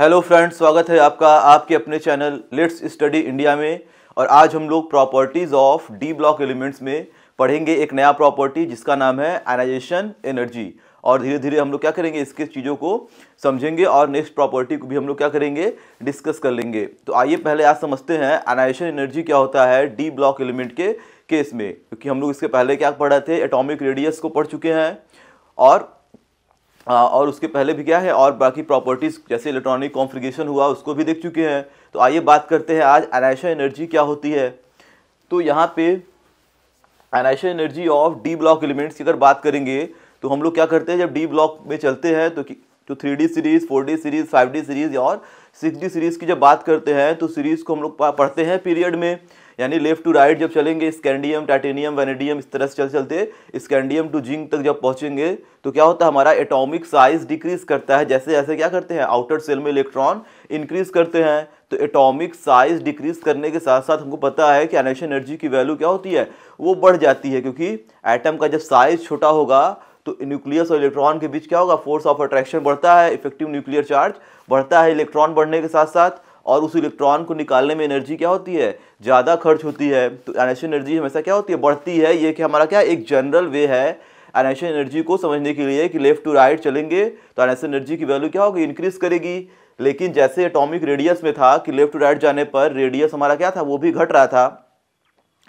hello friends स्वागत है आपका आपके अपने चैनल लेट्स स्टडी इंडिया में और आज हम लोग properties of D block elements में पढ़ेंगे एक नया प्रॉपर्टी जिसका नाम है एनाइजेशन एनर्जी और धीरे धीरे हम लोग क्या करेंगे इसके चीज़ों को समझेंगे और नेक्स्ट प्रॉपर्टी को भी हम लोग क्या करेंगे डिस्कस कर लेंगे तो आइए पहले आज समझते हैं एनाइजेशन एनर्जी क्या होता है डी ब्लॉक एलिमेंट के केस में क्योंकि हम लोग इसके पहले क्या पढ़ा थे एटॉमिक रेडियस को पढ़ चुके हैं और और उसके पहले भी क्या है और बाकी प्रॉपर्टीज़ जैसे इलेक्ट्रॉनिक कॉन्फ्रिगेशन हुआ उसको भी देख चुके हैं तो आइए बात करते हैं आज एनाइशन एनर्जी क्या होती है तो यहाँ पे ionisation energy of D block elements की अगर बात करेंगे तो हम लोग क्या करते हैं जब डी ब्लॉक में चलते हैं तो जो three D series four D series five D series और सिक्स डी सीरीज़ की जब बात करते हैं तो सीरीज़ को हम लोग पढ़ते हैं पीरियड में यानी लेफ्ट टू राइट जब चलेंगे स्कैंडियम टाइटेनियम वेनेडियम इस तरह से चल चलते स्कैंडियम टू जिंक तक जब पहुंचेंगे तो क्या होता है हमारा एटॉमिक साइज डिक्रीज करता है जैसे जैसे क्या करते हैं आउटर सेल में इलेक्ट्रॉन इंक्रीज करते हैं तो एटॉमिक साइज डिक्रीज करने के साथ साथ हमको पता है कि एनर्जी एनर्जी की वैल्यू क्या होती है वो बढ़ जाती है क्योंकि एटम का जब साइज छोटा होगा तो न्यूक्लियस और इलेक्ट्रॉन के बीच क्या होगा फोर्स ऑफ अट्रैक्शन बढ़ता है इफेक्टिव न्यूक्लियर चार्ज बढ़ता है इलेक्ट्रॉन बढ़ने के साथ साथ और उस इलेक्ट्रॉन को निकालने में एनर्जी क्या होती है ज़्यादा खर्च होती है तो एनर्शियल एनर्जी हमेशा क्या होती है बढ़ती है ये कि हमारा क्या एक जनरल वे है एनर्शियल एनर्जी को समझने के लिए कि लेफ्ट टू राइट चलेंगे तो एनर्शियल एनर्जी की वैल्यू क्या होगी इंक्रीज करेगी लेकिन जैसे एटॉमिक रेडियस में था कि लेफ्ट टू राइट जाने पर रेडियस हमारा क्या था वो भी घट रहा था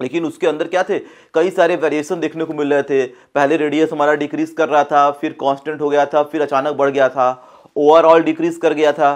लेकिन उसके अंदर क्या थे कई सारे वेरिएशन देखने को मिल रहे थे पहले रेडियस हमारा डिक्रीज कर रहा था फिर कांस्टेंट हो गया था फिर अचानक बढ़ गया था ओवरऑल डिक्रीज कर गया था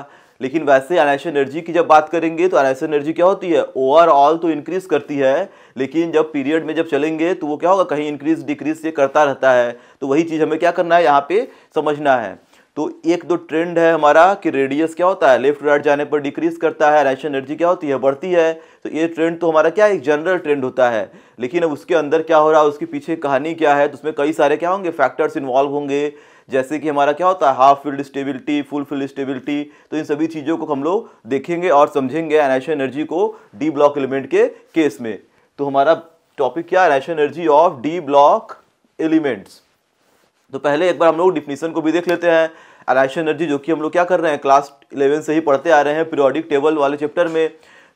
लेकिन वैसे एनाइशन एनर्जी की जब बात करेंगे तो एनाइशन एनर्जी क्या होती है ओवरऑल तो इंक्रीज करती है लेकिन जब पीरियड में जब चलेंगे तो वो क्या होगा कहीं इंक्रीज डिक्रीज ये करता रहता है तो वही चीज़ हमें क्या करना है यहाँ पे समझना है तो एक दो ट्रेंड है हमारा कि रेडियस क्या होता है लेफ्ट राइट जाने पर डिक्रीज करता है राइशन एनर्जी क्या होती है बढ़ती है तो ये ट्रेंड तो हमारा क्या एक जनरल ट्रेंड होता है लेकिन अब उसके अंदर क्या हो रहा है उसके पीछे कहानी क्या है तो उसमें कई सारे क्या होंगे फैक्टर्स इन्वॉल्व होंगे जैसे कि हमारा क्या होता है half filled stability full filled stability तो इन सभी चीज़ों को हम लोग देखेंगे और समझेंगे एनाइश एनर्जी को डी ब्लॉक एलिमेंट के केस में तो हमारा टॉपिक क्या है energy of D block elements तो पहले एक बार हम लोग डिफिनीसन को भी देख लेते हैं एनाइशन एनर्जी जो कि हम लोग क्या कर रहे हैं क्लास इलेवन से ही पढ़ते आ रहे हैं पीरियोडिक टेबल वाले चैप्टर में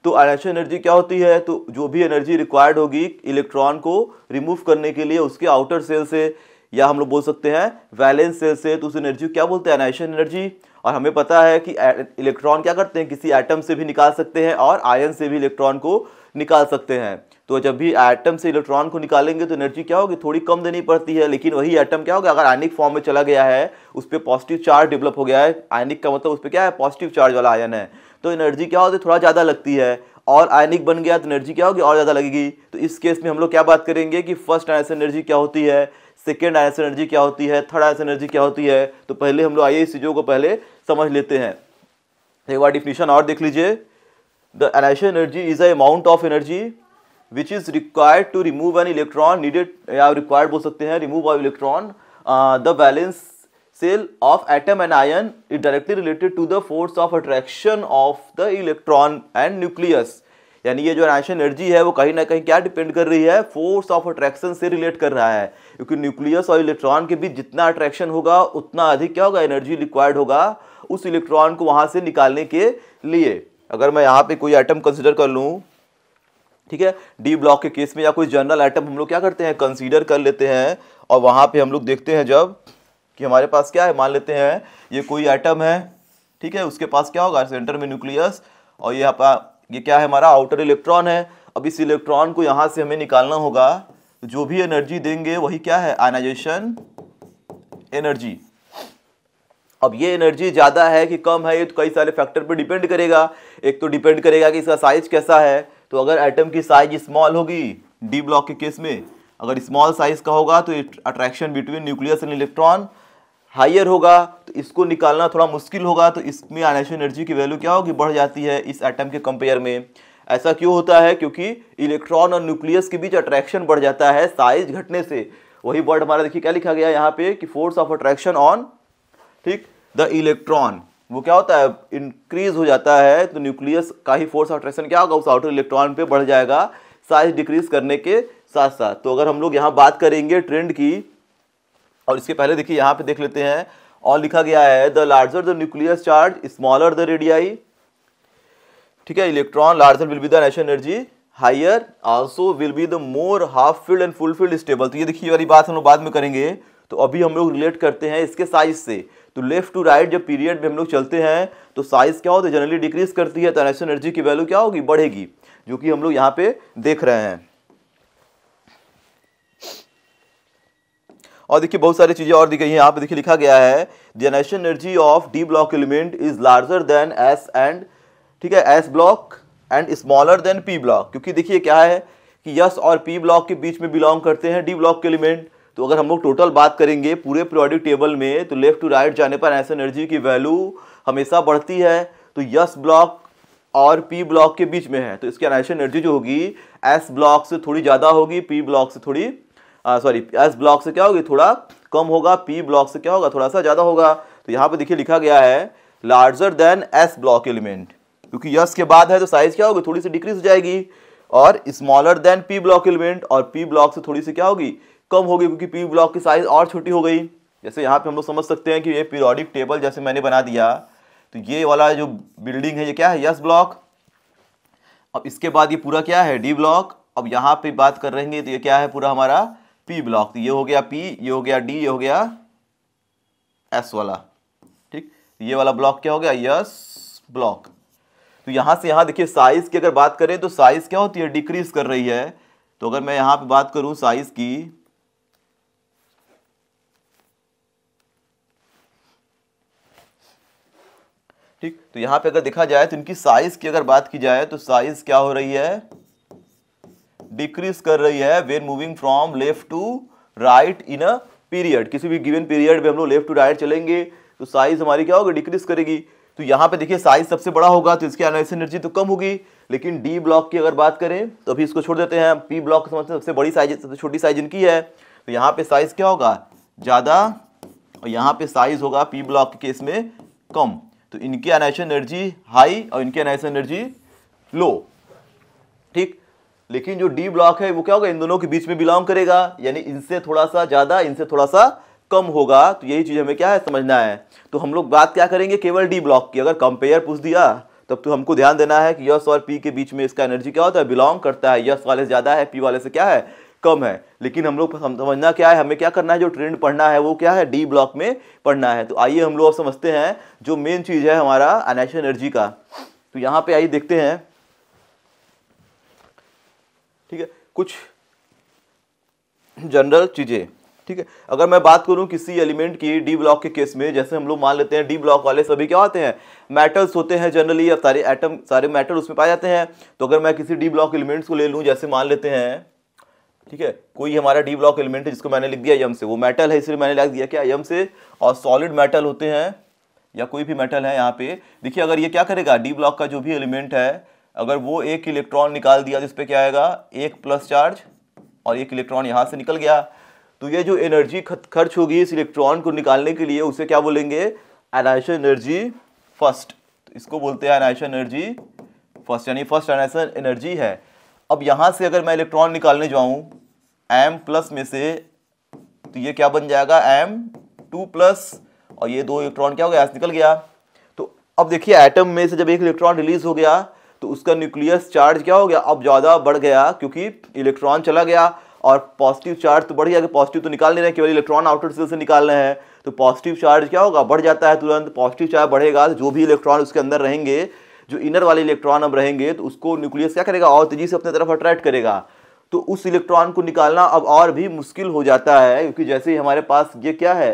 तो एनाइशन एनर्जी क्या होती है तो जो भी एनर्जी रिक्वायर्ड होगी इलेक्ट्रॉन को रिमूव करने के लिए उसके आउटर सेल से या हम लोग बोल सकते हैं वैलेंस सेल से तो उस एनर्जी को क्या बोलते हैं अनाइशन एनर्जी और हमें पता है कि इलेक्ट्रॉन क्या करते हैं किसी एटम से भी निकाल सकते हैं और आयन से भी इलेक्ट्रॉन को निकाल सकते हैं तो जब भी एटम से इलेक्ट्रॉन को निकालेंगे तो एनर्जी क्या होगी थोड़ी कम देनी पड़ती है लेकिन वही एटम क्या होगा अगर आयनिक फॉर्म में चला गया है उस पर पॉजिटिव चार्ज डेवलप हो गया है आयनिक का मतलब उस पर क्या है पॉजिटिव चार्ज वाला आयन है तो एनर्जी क्या होती है थोड़ा ज़्यादा लगती है और आयनिक बन गया तो एनर्जी क्या होगी और ज़्यादा लगेगी तो इस केस में हम लोग क्या बात करेंगे कि फर्स्ट आयन एनर्जी क्या होती है सेकेंड आयस एनर्जी क्या होती है थर्ड आयस एनर्जी क्या होती है तो पहले हम लोग आइए इस चीज़ों को पहले समझ लेते हैं एक बार डिफिनीशन और देख लीजिए the ionisation energy is a amount of energy which is required to remove an electron needed या रिक्वायर्ड बोल सकते हैं remove of electron the valence shell of atom and ion is directly related to the force of attraction of the electron and nucleus यानी ये जो ration energy है वो कहीं ना कहीं क्या डिपेंड कर रही है फोर्स ऑफ अट्रैक्शन से रिलेट कर रहा है क्योंकि न्यूक्लियस और इलेक्ट्रॉन के बीच जितना अट्रैक्शन होगा उतना अधिक क्या होगा एनर्जी रिक्वायर्ड होगा उस इलेक्ट्रॉन को वहाँ से निकालने के लिए अगर मैं यहाँ पे कोई आइटम कंसिडर कर लूँ ठीक है डी ब्लॉक के केस में या कोई जनरल आइटम हम लोग क्या करते हैं कंसीडर कर लेते हैं और वहाँ पे हम लोग देखते हैं जब कि हमारे पास क्या है मान लेते हैं ये कोई आइटम है ठीक है उसके पास क्या होगा सेंटर में न्यूक्लियस और ये आपका ये क्या है हमारा आउटर इलेक्ट्रॉन है अब इस इलेक्ट्रॉन को यहां से हमें निकालना होगा जो भी एनर्जी देंगे वही क्या है आयनाइजेशन एनर्जी अब ये एनर्जी ज़्यादा है कि कम है ये तो कई सारे फैक्टर पर डिपेंड करेगा एक तो डिपेंड करेगा कि इसका साइज कैसा है तो अगर एटम की साइज स्मॉल होगी डी ब्लॉक के केस में अगर स्मॉल साइज का होगा तो attraction between nucleus and electron higher होगा तो इसको निकालना थोड़ा मुश्किल होगा तो इसमें आइनेशन एनर्जी की वैल्यू क्या होगी बढ़ जाती है इस एटम के कंपेयर में ऐसा क्यों होता है क्योंकि इलेक्ट्रॉन और न्यूक्लियस के बीच अट्रैक्शन बढ़ जाता है साइज घटने से वही वर्ड हमारा देखिए क्या लिखा गया यहाँ पे कि फोर्स ऑफ अट्रैक्शन ऑन ठीक द इलेक्ट्रॉन वो क्या होता है इंक्रीज हो जाता है तो न्यूक्लियस का ही फोर्स ऑफ अट्रैक्शन क्या होगा उस आउटर इलेक्ट्रॉन पर बढ़ जाएगा साइज डिक्रीज करने के साथ साथ तो अगर हम लोग यहाँ बात करेंगे ट्रेंड की और इसके पहले देखिए यहाँ पे देख लेते हैं और लिखा गया है the larger the nucleus charge smaller the radii ठीक है electron larger will be the ionisation energy higher also will be the more half filled and full filled stable तो ये देखिए वाली बात हम लोग बाद में करेंगे तो अभी हम लोग रिलेट करते हैं इसके साइज से तो लेफ्ट टू राइट जब पीरियड में हम लोग चलते हैं तो साइज क्या होता है जनरली डिक्रीज करती है तो नेशनल एनर्जी की वैल्यू क्या होगी बढ़ेगी जो कि हम लोग यहाँ पे देख रहे हैं और देखिए बहुत सारी चीज़ें और दिखाई यहाँ पे देखिए लिखा गया है ionisation energy of D block element is larger than S and ठीक है S block and smaller than P block क्योंकि देखिए क्या है कि यस और पी ब्लॉक के बीच में बिलोंग करते हैं डी ब्लॉक के एलिमेंट तो अगर हम लोग टोटल बात करेंगे पूरे प्रोडिक टेबल में तो लेफ्ट टू राइट जाने पर एस एनर्जी की वैल्यू हमेशा बढ़ती है तो यस ब्लॉक और पी ब्लॉक के बीच में है तो इसकी एनाइशन एनर्जी जो होगी एस ब्लॉक से थोड़ी ज़्यादा होगी पी ब्लॉक से थोड़ी सॉरी एस ब्लॉक से क्या होगी थोड़ा कम होगा पी ब्लॉक से क्या होगा थोड़ा सा ज़्यादा होगा तो यहाँ पर देखिए लिखा गया है larger than S block element क्योंकि यस के बाद है तो साइज क्या होगी थोड़ी सी डिक्रीज हो जाएगी और smaller than P block element और पी ब्लॉक से थोड़ी सी क्या होगी कम होगी क्योंकि पी ब्लॉक की साइज और छोटी हो गई जैसे यहाँ पे हम लोग समझ सकते हैं कि ये पीरियोडिक टेबल जैसे मैंने बना दिया तो ये वाला जो बिल्डिंग है ये क्या है यस ब्लॉक अब इसके बाद ये पूरा क्या है डी ब्लॉक अब यहाँ पे बात कर रहे हैं तो ये क्या है पूरा हमारा पी ब्लॉक ये हो गया पी ये हो गया डी ये हो गया एस वाला ठीक तो ये वाला ब्लॉक क्या हो गया यस ब्लॉक तो यहां से यहां देखिए साइज की अगर बात करें तो साइज क्या होती है डिक्रीज कर रही है तो अगर मैं यहां पे बात करूं साइज की ठीक तो यहां पे अगर देखा जाए तो इनकी साइज की अगर बात की जाए तो साइज क्या हो रही है डिक्रीज कर रही है when moving from left to right in a period किसी भी गिवन पीरियड में हम लोग लेफ्ट टू राइट चलेंगे तो साइज हमारी क्या होगी डिक्रीज करेगी तो यहाँ पे देखिए साइज सबसे बड़ा होगा तो इसकी एनालिस एनर्जी तो कम होगी लेकिन डी ब्लॉक की अगर बात करें तो अभी इसको छोड़ देते हैं पी ब्लॉक समझते हैं सबसे बड़ी साइज सबसे छोटी साइज इनकी है तो यहाँ पे साइज क्या होगा ज़्यादा और यहाँ पे साइज होगा पी ब्लॉक के केस में कम तो इनकी एनाइस एनर्जी हाई और इनकी एनाइस एनर्जी लो लेकिन जो डी ब्लॉक है वो क्या होगा इन दोनों के बीच में बिलोंग करेगा यानी इनसे थोड़ा सा ज़्यादा इनसे थोड़ा सा कम होगा तो यही चीज़ हमें क्या है समझना है तो हम लोग बात क्या करेंगे केवल डी ब्लॉक की अगर कंपेयर पूछ दिया तब तो हमको ध्यान देना है कि यस और पी के बीच में इसका एनर्जी क्या होता है बिलोंग करता है यस वाले से ज़्यादा है पी वाले से क्या है कम है लेकिन हम लोग समझना क्या है हमें क्या करना है जो ट्रेंड पढ़ना है वो क्या है डी ब्लॉक में पढ़ना है तो आइए हम लोग अब समझते हैं जो मेन चीज़ है हमारा अनैशल एनर्जी का तो यहाँ पे आइए देखते हैं ठीक है कुछ जनरल चीज़ें ठीक है अगर मैं बात करूं किसी एलिमेंट की डी ब्लॉक के केस में जैसे हम लोग मान लेते हैं डी ब्लॉक वाले सभी क्या होते हैं मेटल्स होते हैं जनरली अब सारे एटम सारे मेटल उसमें पाए जाते हैं तो अगर मैं किसी डी ब्लॉक एलिमेंट्स को ले लूं जैसे मान लेते हैं ठीक है कोई हमारा डी ब्लॉक एलिमेंट है जिसको मैंने लिख दिया यम से वो मेटल है इसलिए मैंने लिख दिया क्या यम से और सॉलिड मेटल होते हैं या कोई भी मेटल है यहाँ पे देखिए अगर ये क्या करेगा डी ब्लॉक का जो भी एलिमेंट है अगर वो एक इलेक्ट्रॉन निकाल दिया जिस पर क्या आएगा एक प्लस चार्ज और एक इलेक्ट्रॉन यहाँ से निकल गया तो ये जो एनर्जी खर्च होगी इस इलेक्ट्रॉन को निकालने के लिए उसे क्या बोलेंगे एनाइशन एनर्जी फर्स्ट तो इसको बोलते हैं एनाइशन एनर्जी फर्स्ट यानी फर्स्ट एनाइशन एनर्जी है अब यहाँ से अगर मैं इलेक्ट्रॉन निकालने जाऊँ एम प्लस में से तो ये क्या बन जाएगा एम टू प्लस और ये दो इलेक्ट्रॉन क्या हो गया निकल गया तो अब देखिए एटम में से जब एक इलेक्ट्रॉन रिलीज हो गया तो उसका न्यूक्लियस चार्ज क्या हो गया अब ज़्यादा बढ़ गया क्योंकि इलेक्ट्रॉन चला गया और पॉजिटिव चार्ज तो बढ़ गया कि पॉजिटिव तो निकाल नहीं रहे केवल इलेक्ट्रॉन आउटर सेल से निकालना है हैं तो पॉजिटिव चार्ज क्या होगा बढ़ जाता है तुरंत पॉजिटिव चार्ज बढ़ेगा जो भी इलेक्ट्रॉन उसके अंदर रहेंगे जो इनर वाले इलेक्ट्रॉन अब रहेंगे तो उसको न्यूक्लियस क्या करेगा और तेज़ी से अपने तरफ अट्रैक्ट करेगा तो उस इलेक्ट्रॉन को निकालना अब और भी मुश्किल हो जाता है क्योंकि जैसे ही हमारे पास ये क्या है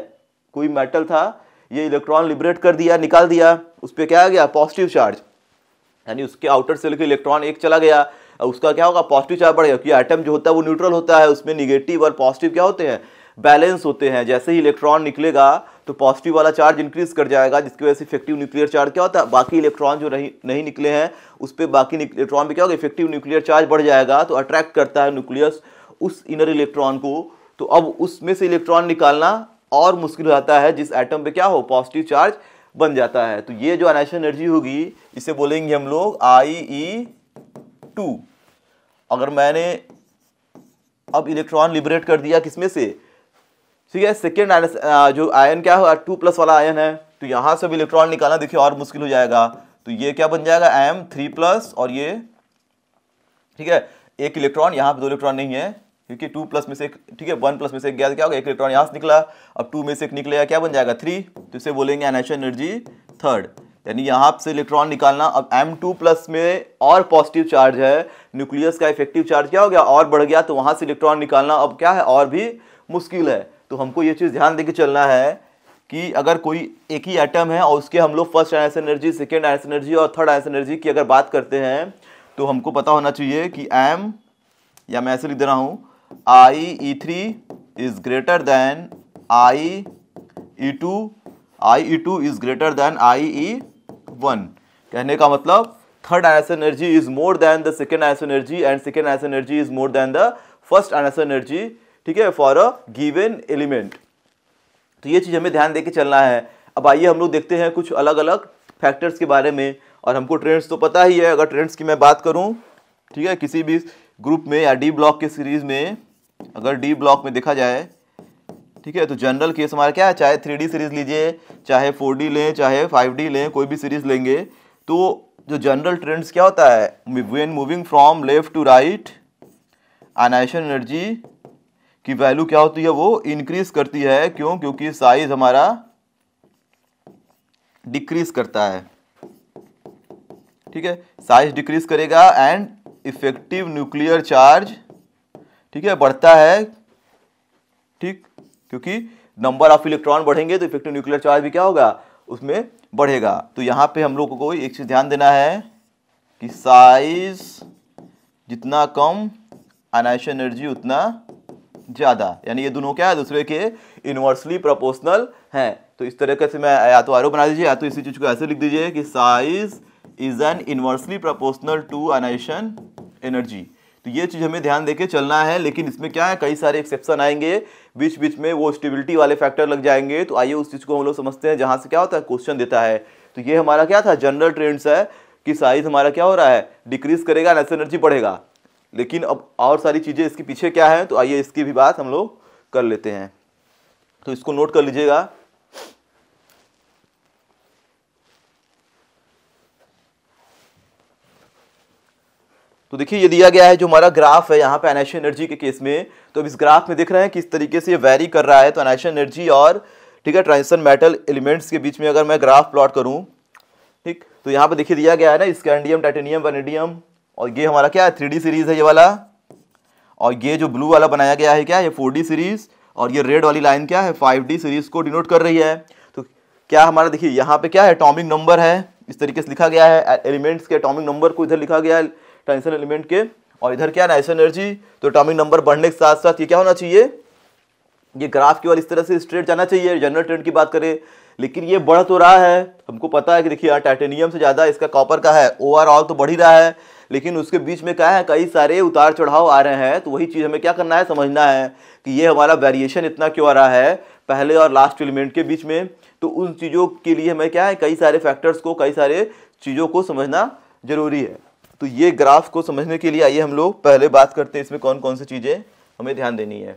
कोई मेटल था ये इलेक्ट्रॉन लिबरेट कर दिया निकाल दिया उस पर क्या आ गया पॉजिटिव चार्ज यानी उसके आउटर सेल के इलेक्ट्रॉन एक चला गया उसका क्या होगा पॉजिटिव चार्ज बढ़ेगा क्योंकि आइटम जो होता है वो न्यूट्रल होता है उसमें निगेटिव और पॉजिटिव क्या होते हैं बैलेंस होते हैं जैसे ही इलेक्ट्रॉन निकलेगा तो पॉजिटिव वाला चार्ज इंक्रीज कर जाएगा जिसकी वजह से इफेक्टिव न्यूक्लियर चार्ज क्या होता है बाकी इलेक्ट्रॉन जो नहीं नहीं निकले हैं उस पर बाकी इलेक्ट्रॉन भी क्या होगा इफेक्टिव न्यूक्लियर चार्ज बढ़ जाएगा तो अट्रैक्ट करता है न्यूक्लियस उस इनर इलेक्ट्रॉन को तो अब उसमें से इलेक्ट्रॉन निकालना और मुश्किल हो जाता है जिस एटम पर क्या हो पॉजिटिव चार्ज बन जाता है तो ये जो अनेशन एनर्जी होगी इसे बोलेंगे हम लोग आई ई टू अगर मैंने अब इलेक्ट्रॉन लिबरेट कर दिया किसमें से ठीक है सेकेंड जो आयन क्या हो टू प्लस वाला आयन है तो यहाँ से भी इलेक्ट्रॉन निकालना देखिए और मुश्किल हो जाएगा तो ये क्या बन जाएगा एम थ्री प्लस और ये ठीक है एक इलेक्ट्रॉन यहाँ पे दो इलेक्ट्रॉन नहीं है क्योंकि टू प्लस में से ठीक है वन प्लस में से एक गैस तो क्या होगा एक इलेक्ट्रॉन यहाँ से निकला अब टू में से एक निकलेगा क्या बन जाएगा थ्री तो इसे बोलेंगे एनेशन एनर्जी थर्ड यानी यहाँ से इलेक्ट्रॉन निकालना अब एम टू प्लस में और पॉजिटिव चार्ज है न्यूक्लियस का इफेक्टिव चार्ज क्या हो गया और बढ़ गया तो वहाँ से इलेक्ट्रॉन निकालना अब क्या है और भी मुश्किल है तो हमको ये चीज़ ध्यान देकर चलना है कि अगर कोई एक ही एटम है और उसके हम लोग first ionisation energy second ionisation energy और थर्ड आइस एनर्जी की अगर बात करते हैं तो हमको पता होना चाहिए कि एम या मैं ऐसे लिख दे रहा हूँ I E three is greater than I E two I E two is greater than I E one कहने का मतलब third ice energy is more than the second ice energy and second ice energy is more than the first ice energy ठीक है for a given element तो ये चीज़ हमें ध्यान दे चलना है अब आइए हम लोग देखते हैं कुछ अलग अलग फैक्टर्स के बारे में और हमको ट्रेंड्स तो पता ही है अगर ट्रेंड्स की मैं बात करूँ ठीक है किसी भी ग्रुप में या डी ब्लॉक के सीरीज में अगर डी ब्लॉक में देखा जाए ठीक है तो जनरल केस हमारा क्या है चाहे थ्री सीरीज लीजिए चाहे फोर लें चाहे फाइव लें कोई भी सीरीज लेंगे तो जो जनरल ट्रेंड्स क्या होता है when moving from left to right ionisation energy की वैल्यू क्या होती है वो इंक्रीज करती है क्यों क्योंकि साइज हमारा डिक्रीज करता है ठीक है साइज डिक्रीज करेगा एंड इफेक्टिव न्यूक्लियर चार्ज ठीक है बढ़ता है ठीक क्योंकि नंबर ऑफ इलेक्ट्रॉन बढ़ेंगे तो इफेक्टिव न्यूक्लियर चार्ज भी क्या होगा उसमें बढ़ेगा तो यहाँ पे हम लोगों को एक चीज़ ध्यान देना है कि साइज जितना कम अनाइश एनर्जी उतना ज़्यादा यानी ये दोनों क्या है दूसरे के इन्वर्सली प्रोपोर्शनल हैं तो इस तरीके से मैं या तो आरोप बना दीजिए या तो इसी चीज़ को ऐसे लिख दीजिए कि size is an inversely proportional to ionisation energy तो ये चीज़ हमें ध्यान देके चलना है लेकिन इसमें क्या है कई सारे एक्सेप्शन आएंगे बीच बीच में वो स्टेबिलिटी वाले फैक्टर लग जाएंगे तो आइए उस चीज़ को हम लोग समझते हैं जहाँ से क्या होता है क्वेश्चन देता है तो ये हमारा क्या था जनरल ट्रेंड्स है कि साइज हमारा क्या हो रहा है डिक्रीज करेगा नेशनल एनर्जी बढ़ेगा लेकिन अब और सारी चीज़ें इसके पीछे क्या है तो आइए इसकी भी बात हम लोग कर लेते हैं तो इसको नोट कर लीजिएगा तो देखिए ये दिया गया है जो हमारा ग्राफ है यहाँ पे एनाइशन एनर्जी के केस में तो अब इस ग्राफ में देख रहे हैं किस तरीके से ये वैरी कर रहा है तो एनाइशन एनर्जी और ठीक है ट्रांजिशन मेटल एलिमेंट्स के बीच में अगर मैं ग्राफ प्लॉट करूँ ठीक तो यहाँ पर देखिए दिया गया है ना स्कैंडियम टाइटेनियम वनेडियम और ये हमारा क्या है थ्री सीरीज़ है ये वाला और ये जो ब्लू वाला बनाया गया है क्या ये फोर सीरीज़ और ये रेड वाली लाइन क्या है फाइव सीरीज़ को डिनोट कर रही है तो क्या हमारा देखिए यहाँ पे क्या है टॉमिक नंबर है इस तरीके से लिखा गया है एलिमेंट्स के अटोमिक नंबर को इधर लिखा गया है टेंशन एलिमेंट के और इधर क्या नाइस एनर्जी तो एटॉमिक नंबर बढ़ने के साथ साथ ये क्या होना चाहिए ये ग्राफ केवल इस तरह से स्ट्रेट जाना चाहिए जनरल ट्रेंड की बात करें लेकिन ये बढ़ तो रहा है हमको पता है कि देखिए यार टाइटेनियम से ज़्यादा इसका कॉपर का है ओवरऑल तो बढ़ ही रहा है लेकिन उसके बीच में क्या है कई सारे उतार चढ़ाव आ रहे हैं तो वही चीज़ हमें क्या करना है समझना है कि ये हमारा वेरिएशन इतना क्यों आ रहा है पहले और लास्ट एलिमेंट के बीच में तो उन चीज़ों के लिए हमें क्या है कई सारे फैक्टर्स को कई सारे चीज़ों को समझना ज़रूरी है तो ये ग्राफ को समझने के लिए आइए हम लोग पहले बात करते हैं इसमें कौन कौन सी चीज़ें हमें ध्यान देनी है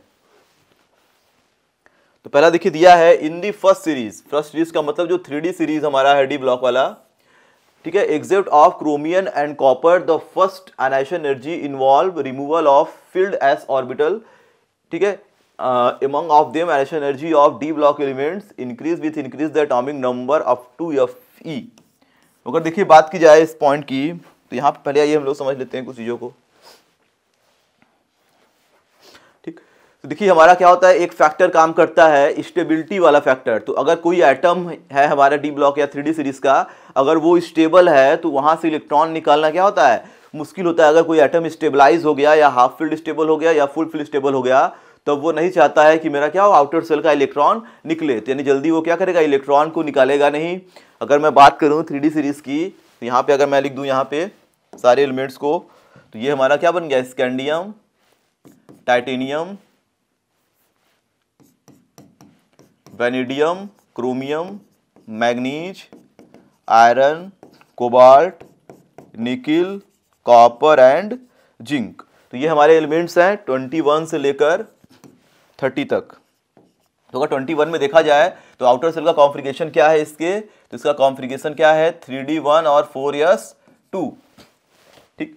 तो पहला देखिए दिया है in the first series first series का मतलब जो थ्री सीरीज हमारा है डी ब्लॉक वाला ठीक है except of chromium and copper the first ionisation energy involve removal of filled S orbital ठीक है of uh, them them energy of D block block increase with increase the the number of two F E अगर देखिए बात की जाए इस point की तो यहाँ पर पहले आइए हम लोग समझ लेते हैं कुछ चीज़ों को ठीक तो देखिए हमारा क्या होता है एक फैक्टर काम करता है स्टेबिलिटी वाला फैक्टर तो अगर कोई एटम है हमारा डी ब्लॉक या थ्री सीरीज का अगर वो स्टेबल है तो वहाँ से इलेक्ट्रॉन निकालना क्या होता है मुश्किल होता है अगर कोई एटम स्टेबलाइज हो गया या हाफ फील्ड स्टेबल हो गया या फुल फील्ड स्टेबल हो गया तब तो वो नहीं चाहता है कि मेरा क्या हो आउटर सेल का इलेक्ट्रॉन निकले तो यानी जल्दी वो क्या करेगा इलेक्ट्रॉन को निकालेगा नहीं अगर मैं बात करूँ थ्री सीरीज की तो यहाँ पे अगर मैं लिख दूँ यहाँ पे सारे एलिमेंट्स को तो ये हमारा क्या बन गया scandium titanium vanadium chromium manganese iron cobalt nickel copper and zinc तो ये हमारे एलिमेंट्स हैं ट्वेंटी वन से लेकर थर्टी तक तो अगर ट्वेंटी वन में देखा जाए तो आउटर सेल का कॉम्प्लिकेशन क्या है इसके तो इसका कॉन्फ्रिगेशन क्या है थ्री डी वन और फोर एस टू ठीक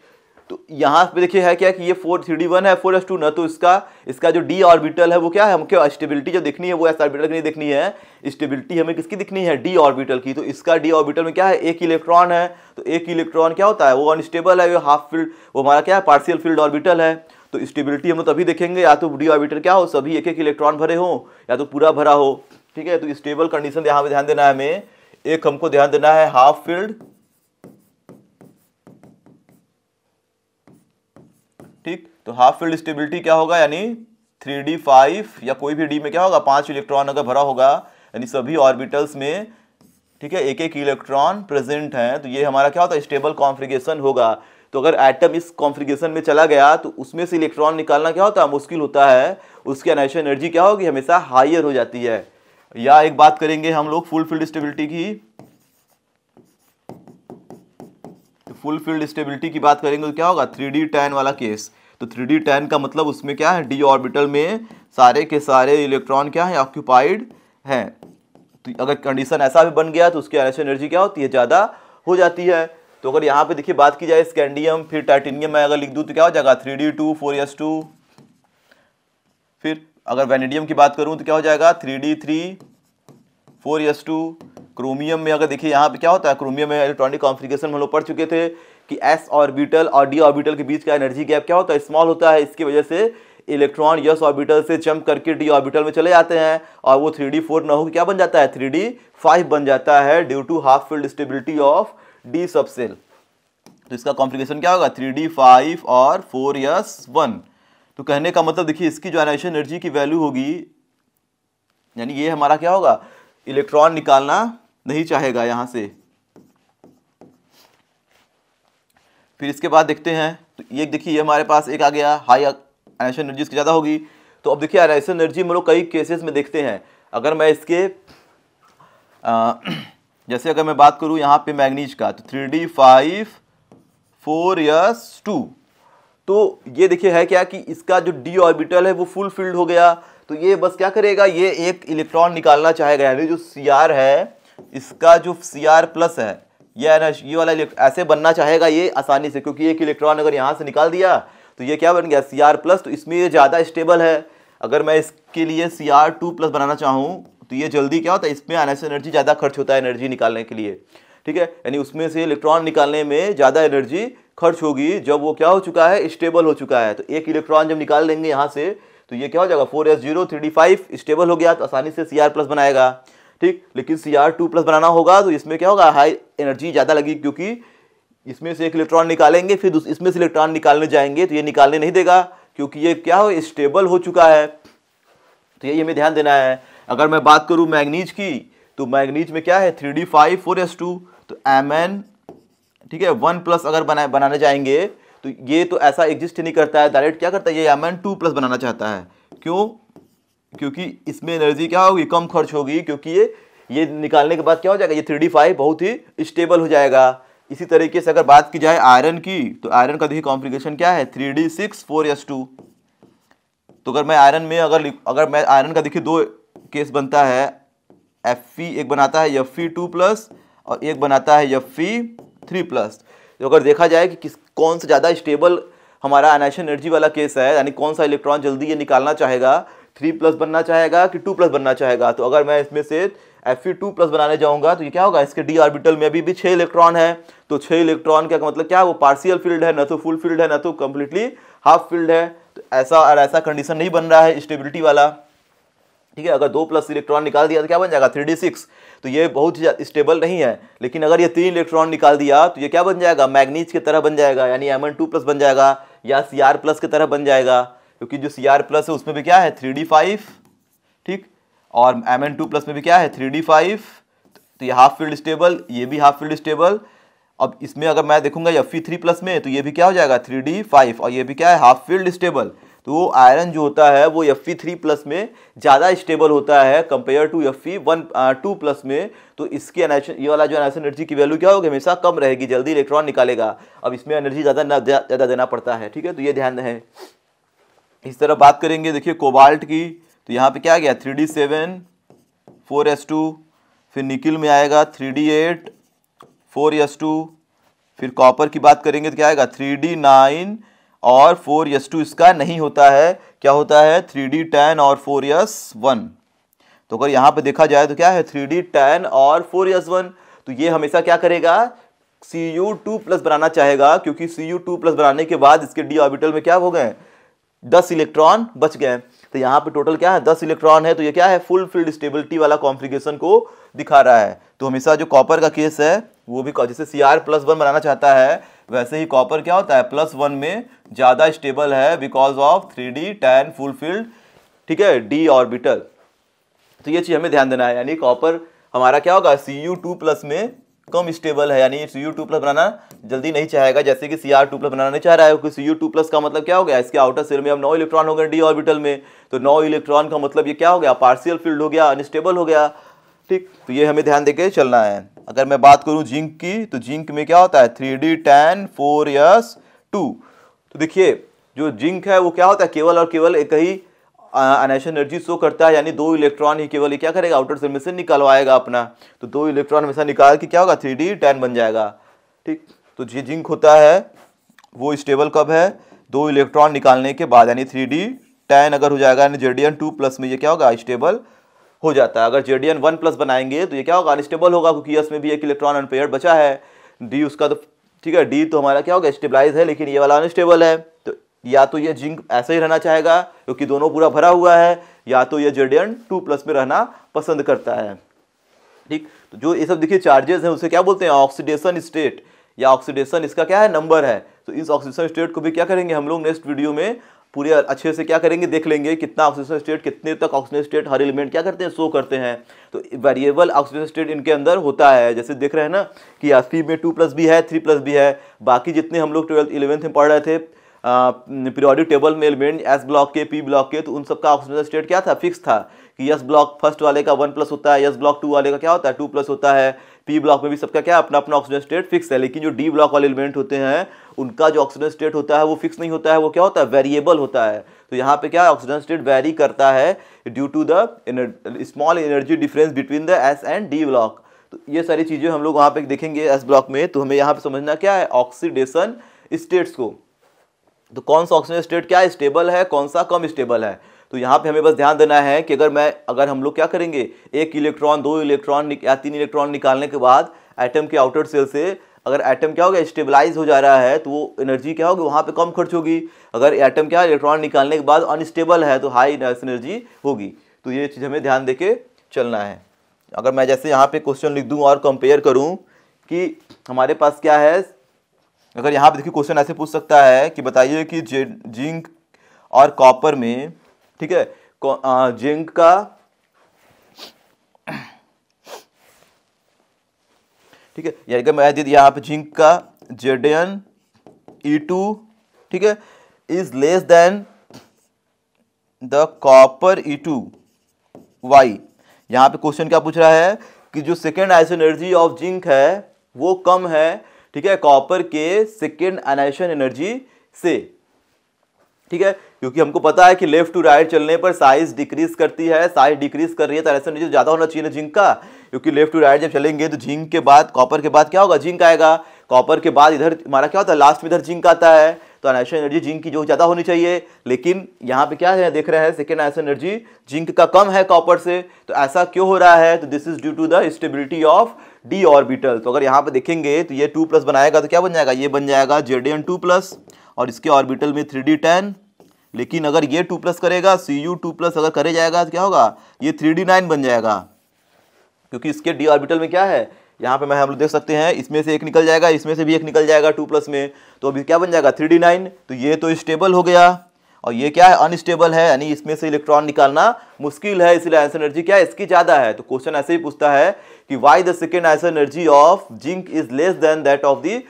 तो यहाँ पे देखिए है क्या कि ये फोर थ्री डी वन है फोर एस टू ना तो इसका इसका जो डी ऑर्बिटल है वो क्या है हमको स्टेबिलिटी जो देखनी है वो एस ऑर्बिटल की नहीं देखनी है स्टेबिलिटी हमें किसकी दिखनी है डी ऑर्बिटल की तो इसका डी ऑर्बिटल में क्या है एक इलेक्ट्रॉन है तो एक इलेक्ट्रॉन क्या होता है वो अनस्टेबल है वो हाफ फील्ड वो हमारा क्या है पार्शियल फील्ड ऑर्बिटल है तो स्टेबिलिटी हम लोग तभी देखेंगे या तो डी ऑर्बिटल क्या हो सभी एक एक इलेक्ट्रॉन भरे हो या तो पूरा भरा हो ठीक है तो स्टेबल कंडीशन यहाँ पे ध्यान देना है हमें एक हमको ध्यान देना है हाफ फील्ड ठीक तो हाफ फील्ड स्टेबिलिटी क्या होगा यानी थ्री डी फाइव या कोई भी डी में क्या होगा पांच इलेक्ट्रॉन अगर भरा होगा यानी सभी ऑर्बिटल्स में ठीक है एक एक इलेक्ट्रॉन प्रेजेंट हैं तो ये हमारा क्या होता है स्टेबल कॉन्फ्रिगेशन होगा तो अगर एटम इस कॉन्फ्रिगेशन में चला गया तो उसमें से इलेक्ट्रॉन निकालना क्या होता है मुश्किल होता है उसकी अनाइशन एनर्जी क्या होगी हमेशा हाइयर हो जाती है या एक बात करेंगे हम लोग फुल फील्ड स्टेबिलिटी की फुल फील्ड स्टेबिलिटी की बात करेंगे तो क्या होगा थ्री डी टेन वाला केस तो थ्री डी टेन का मतलब उसमें क्या है डी ऑर्बिटल में सारे के सारे इलेक्ट्रॉन क्या है ऑक्यूपाइड हैं तो अगर कंडीशन ऐसा भी बन गया तो उसकी एनर्जी एनर्जी क्या होती है ज़्यादा हो जाती है तो अगर यहाँ पे देखिए बात की जाए स्कैंडियम फिर टाइटेनियम मैं अगर लिख दूँ तो क्या हो जाएगा three D two four S two फिर अगर वेनेडियम की बात करूं तो क्या हो जाएगा three D three four S two chromium में अगर देखिए यहाँ पे क्या होता है क्रोमियम में इलेक्ट्रॉनिक कॉन्फ्रिगेशन हम लोग पढ़ चुके थे कि एस ऑर्बिटल और डी ऑर्बिटल के बीच का एनर्जी गैप क्या होता है स्मॉल होता है इसकी वजह से इलेक्ट्रॉन यस ऑर्बिटल से जंप करके डी ऑर्बिटल में चले जाते हैं और वो थ्री डी फोर ना होकर तो क्या बन जाता है थ्री डी फाइव बन जाता है due to half filled stability of D subshell तो इसका कॉम्प्लिकेशन क्या होगा थ्री डी फाइव और फोर यस वन तो कहने का मतलब देखिए इसकी जो आयनाइजेशन एनर्जी की वैल्यू होगी यानी ये हमारा क्या होगा इलेक्ट्रॉन निकालना नहीं चाहेगा यहाँ से फिर इसके बाद देखते हैं तो ये देखिए ये हमारे पास एक आ गया हाई आयनाइजेशन एनर्जी इसकी ज़्यादा होगी तो अब देखिए आयनाइजेशन एनर्जी हम लोग कई केसेस में देखते हैं अगर मैं इसके आ, जैसे अगर मैं बात करूँ यहाँ पे मैग्नीज का तो three D five four S two तो ये देखिए है क्या कि इसका जो डी ऑर्बिटल है वो फुल फिल्ड हो गया तो ये बस क्या करेगा ये एक इलेक्ट्रॉन निकालना चाहेगा यानी जो सी आर है इसका जो सी आर प्लस है ये है ना ये वाला ऐसे बनना चाहेगा ये आसानी से क्योंकि एक इलेक्ट्रॉन अगर यहाँ से निकाल दिया तो ये क्या बन गया सी आर प्लस तो इसमें ये ज़्यादा स्टेबल है अगर मैं इसके लिए सी आर टू प्लस बनाना चाहूँ तो ये जल्दी क्या होता है इसमें आने से एनर्जी ज़्यादा खर्च होता है एनर्जी निकालने के लिए ठीक है यानी उसमें से इलेक्ट्रॉन निकालने में ज़्यादा एनर्जी खर्च होगी जब वो क्या हो चुका है स्टेबल हो चुका है तो एक इलेक्ट्रॉन जब निकाल लेंगे यहाँ से तो ये क्या हो जाएगा four S zero three D five stable हो गया तो आसानी से सी आर प्लस बनाएगा ठीक लेकिन सी आर टू प्लस बनाना होगा तो इसमें क्या होगा हाई एनर्जी ज़्यादा लगी क्योंकि इसमें से एक इलेक्ट्रॉन निकालेंगे फिर इसमें से इलेक्ट्रॉन निकालने जाएंगे तो ये निकालने नहीं देगा क्योंकि ये क्या हो स्टेबल हो चुका है तो ये हमें ध्यान देना है अगर मैं बात करूँ मैगनीज की तो मैगनीज में क्या है three D five four S two तो एम एन ठीक है वन प्लस अगर बना बनाने जाएंगे तो ये तो ऐसा एग्जिस्ट नहीं करता है डायरेक्ट क्या करता है ये यामन टू प्लस बनाना चाहता है क्यों क्योंकि इसमें एनर्जी क्या होगी कम खर्च होगी क्योंकि ये ये निकालने के बाद क्या हो जाएगा ये थ्री डी फाइव बहुत ही स्टेबल हो जाएगा इसी तरीके से अगर बात की जाए आयरन की तो आयरन का देखिए कॉम्प्लिकेशन क्या है three D six four S two तो अगर मैं आयरन में अगर अगर मैं आयरन का देखिए दो केस बनता है एफ एक बनाता है एफ टू प्लस और एक बनाता है एफ थ्री प्लस तो अगर देखा जाए कि किस कौन सा ज़्यादा स्टेबल हमारा अनाशन एनर्जी वाला केस है यानी कौन सा इलेक्ट्रॉन जल्दी ये निकालना चाहेगा थ्री प्लस बनना चाहेगा कि टू प्लस बनना चाहेगा तो अगर मैं इसमें से एफ ई टू प्लस बनाने जाऊंगा तो ये क्या होगा इसके डी ऑर्बिटल में अभी भी छः इलेक्ट्रॉन है तो छः इलेक्ट्रॉन का मतलब क्या वो पार्सियल फील्ड है ना तो फुल फील्ड है ना तो कम्प्लीटली हाफ फील्ड है तो ऐसा और ऐसा कंडीशन नहीं बन रहा है स्टेबिलिटी वाला ठीक है अगर दो प्लस इलेक्ट्रॉन निकाल दिया तो क्या बन जाएगा थ्री डी सिक्स तो ये बहुत ही स्टेबल नहीं है लेकिन अगर ये तीन इलेक्ट्रॉन निकाल दिया तो ये क्या बन जाएगा मैग्नीज की तरह बन जाएगा यानी एम एन टू प्लस बन जाएगा या सी आर प्लस की तरह बन जाएगा क्योंकि जो सी आर प्लस है उसमें भी क्या है थ्री डी फाइव ठीक और एम एन टू प्लस में भी क्या है थ्री डी फाइव तो ये हाफ फील्ड स्टेबल ये भी हाफ फील्ड स्टेबल अब इसमें अगर मैं देखूंगा एफ ई थ्री प्लस में तो ये भी क्या हो जाएगा थ्री डी फाइव और ये भी क्या है हाफ फील्ड स्टेबल तो वो आयरन जो होता है वो एफ थ्री प्लस में ज़्यादा स्टेबल होता है compare to F one two plus में तो इसके ये वाला जो एनर्जी की वैल्यू क्या होगी हमेशा कम रहेगी जल्दी इलेक्ट्रॉन निकालेगा अब इसमें एनर्जी ज़्यादा ना ज़्यादा देना पड़ता है ठीक है तो ये ध्यान है इस तरह बात करेंगे देखिए कोबाल्ट की तो यहाँ पर क्या गया three D seven four S two फिर निकिल में आएगा three D eight four S two फिर कॉपर की बात करेंगे तो क्या आएगा थ्री डी नाइन और फोर यस टू इसका नहीं होता है क्या होता है थ्री डी टेन और फोर यस वन तो अगर यहां पे देखा जाए तो क्या है थ्री डी टेन और फोर यस वन तो ये हमेशा क्या करेगा सी यू टू प्लस बनाना चाहेगा क्योंकि सी यू टू प्लस बनाने के बाद इसके डी ऑर्बिटल में क्या हो गए दस इलेक्ट्रॉन बच गए तो यहाँ पे टोटल क्या है दस इलेक्ट्रॉन है तो ये क्या है फुल फील्ड स्टेबिलिटी वाला कॉम्प्लिकेशन को दिखा रहा है तो हमेशा जो कॉपर का केस है वो भी जैसे सी आर प्लस वन बनाना चाहता है वैसे ही कॉपर क्या होता है प्लस वन में ज़्यादा स्टेबल है because of three D ten full filled ठीक है डी ऑर्बिटल तो ये चीज़ हमें ध्यान देना है यानी कॉपर हमारा क्या होगा सी यू टू प्लस में कम स्टेबल है यानी सी यू टू प्लस बनाना जल्दी नहीं चाहेगा जैसे कि सी आर टू प्लस बनाना नहीं चाह रहा है क्योंकि सी यू टू प्लस का मतलब क्या हो गया इसके आउटर सेल में अब नौ इलेक्ट्रॉन हो गए डी ऑर्बिटल में तो नौ इलेक्ट्रॉन का मतलब ये क्या हो गया पार्शियल फील्ड हो गया अनस्टेबल हो गया ठीक तो ये हमें ध्यान देके चलना है अगर मैं बात करूं जिंक की तो जिंक में क्या होता है three D ten four S two तो देखिए जो जिंक है वो क्या होता है केवल और केवल एक ही अनेशन एनर्जी शो करता है यानी दो इलेक्ट्रॉन ही केवल क्या करेगा आउटर सेल में से निकलवाएगा अपना तो दो इलेक्ट्रॉन हमेशा निकाल के क्या होगा थ्री डी टेन बन जाएगा ठीक तो ये जिंक होता है वो स्टेबल कब है दो इलेक्ट्रॉन निकालने के बाद यानी थ्री डी टेन अगर हो जाएगा यानी जेडियन टू प्लस में ये क्या होगा स्टेबल हो जाता है अगर जेडियन वन प्लस बनाएंगे तो ये क्या होगा अनस्टेबल होगा क्योंकि यस में भी एक इलेक्ट्रॉन अनपेयर बचा है डी उसका तो ठीक है डी तो हमारा क्या होगा स्टेबलाइज है लेकिन ये वाला अनस्टेबल है तो या तो ये जिंक ऐसे ही रहना चाहेगा क्योंकि दोनों पूरा भरा हुआ है या तो ये जेडियन टू प्लस में रहना पसंद करता है ठीक तो जो ये सब देखिए चार्जेस हैं उसे क्या बोलते हैं ऑक्सीडेशन स्टेट या ऑक्सीडेशन इसका क्या है नंबर है तो इस ऑक्सीडेशन स्टेट को भी क्या करेंगे हम लोग नेक्स्ट वीडियो में पूरे अच्छे से क्या करेंगे देख लेंगे कितना ऑक्सीजन स्टेट कितने तक ऑक्सीजन स्टेट हर एलिमेंट क्या करते हैं शो करते हैं तो वेरिएबल ऑक्सीजन स्टेट इनके अंदर होता है जैसे देख रहे हैं ना कि एस में टू प्लस भी है थ्री प्लस भी है बाकी जितने हम लोग ट्वेल्थ इलेवंथ में पढ़ रहे थे पीरियोडिक टेबल में एलिमेंट एस ब्लॉक के पी ब्लॉक के तो उन सबका ऑक्सीजन स्टेट क्या था फिक्स था कि यस ब्लॉक फर्स्ट वाले का वन प्लस होता है यस ब्लॉक टू वाले का क्या होता है टू प्लस होता है पी ब्लॉक में भी सबका क्या अपना अपना ऑक्सीजन स्टेट फिक्स है लेकिन जो डी ब्लॉक वाले एलिमेंट होते हैं उनका जो ऑक्सीजन स्टेट होता है वो फिक्स नहीं होता है वो क्या होता है वेरिएबल होता है तो यहाँ पे क्या ऑक्सीजन स्टेट वेरी करता है due to the small energy difference between the S and D block तो ये सारी चीज़ें हम लोग वहाँ पे देखेंगे एस ब्लॉक में तो हमें यहाँ पे समझना क्या है ऑक्सीडेशन स्टेट्स को तो कौन सा ऑक्सीजन स्टेट क्या स्टेबल है कौन सा कम स्टेबल है तो यहाँ पे हमें बस ध्यान देना है कि अगर मैं अगर हम लोग क्या करेंगे एक इलेक्ट्रॉन दो इलेक्ट्रॉन या तीन इलेक्ट्रॉन निकालने के बाद एटम के आउटर सेल से अगर एटम क्या हो गया स्टेबलाइज हो जा रहा है तो वो एनर्जी क्या होगी वहाँ पे कम खर्च होगी अगर एटम क्या इलेक्ट्रॉन निकालने के बाद अनस्टेबल है तो हाई एनर्जी होगी तो ये चीज़ हमें ध्यान दे के चलना है अगर मैं जैसे यहाँ पर क्वेश्चन लिख दूँ और कंपेयर करूँ कि हमारे पास क्या है अगर यहाँ पर देखिए क्वेश्चन ऐसे पूछ सकता है कि बताइए कि जे जिंक और कॉपर में ठीक है जिंक का ठीक है यानी कि मैं दीदी यहाँ पे जिंक का एन ई टू ठीक है is less than the copper E two why यहाँ पे क्वेश्चन क्या पूछ रहा है कि जो सेकेंड आइसोनर्जी एनर्जी ऑफ जिंक है वो कम है ठीक है कॉपर के सेकेंड एनाइशन एनर्जी से ठीक है क्योंकि हमको पता है कि लेफ्ट टू राइट चलने पर साइज डिक्रीज करती है साइज डिक्रीज कर रही है तो एनाइशन एनर्जी ज़्यादा होना चाहिए ना जिंक का क्योंकि लेफ्ट टू राइट जब चलेंगे तो जिंक के बाद कॉपर के बाद क्या होगा जिंक आएगा कॉपर के बाद इधर हमारा क्या होता है लास्ट में इधर जिंक आता है तो एनाइशन एनर्जी जिंक की जो ज़्यादा होनी चाहिए लेकिन यहाँ पे क्या है देख रहे हैं सेकेंड एनाइशन एनर्जी जिंक का कम है कॉपर से तो ऐसा क्यों हो रहा है तो this is due to the stability of D orbital तो अगर यहाँ पे देखेंगे तो ये टू प्लस बनाएगा तो क्या बन जाएगा ये बन जाएगा जेडियन टू प्लस और इसके ऑर्बिटल में थ्री डी टेन लेकिन अगर ये टू प्लस करेगा सी यू टू प्लस अगर करे जाएगा तो क्या होगा ये थ्री डी नाइन बन जाएगा क्योंकि इसके डी ऑर्बिटल में क्या है यहाँ पे मैं हम लोग देख सकते हैं इसमें से एक निकल जाएगा इसमें से भी एक निकल जाएगा टू प्लस में तो अभी क्या बन जाएगा थ्री डी नाइन तो ये तो स्टेबल हो गया और ये क्या है अनस्टेबल है यानी इसमें से इलेक्ट्रॉन निकालना मुश्किल है इसलिए आंसर एनर्जी क्या है इसकी ज़्यादा है तो क्वेश्चन ऐसे ही पूछता है कि why the second ice energy of zinc is less than that of the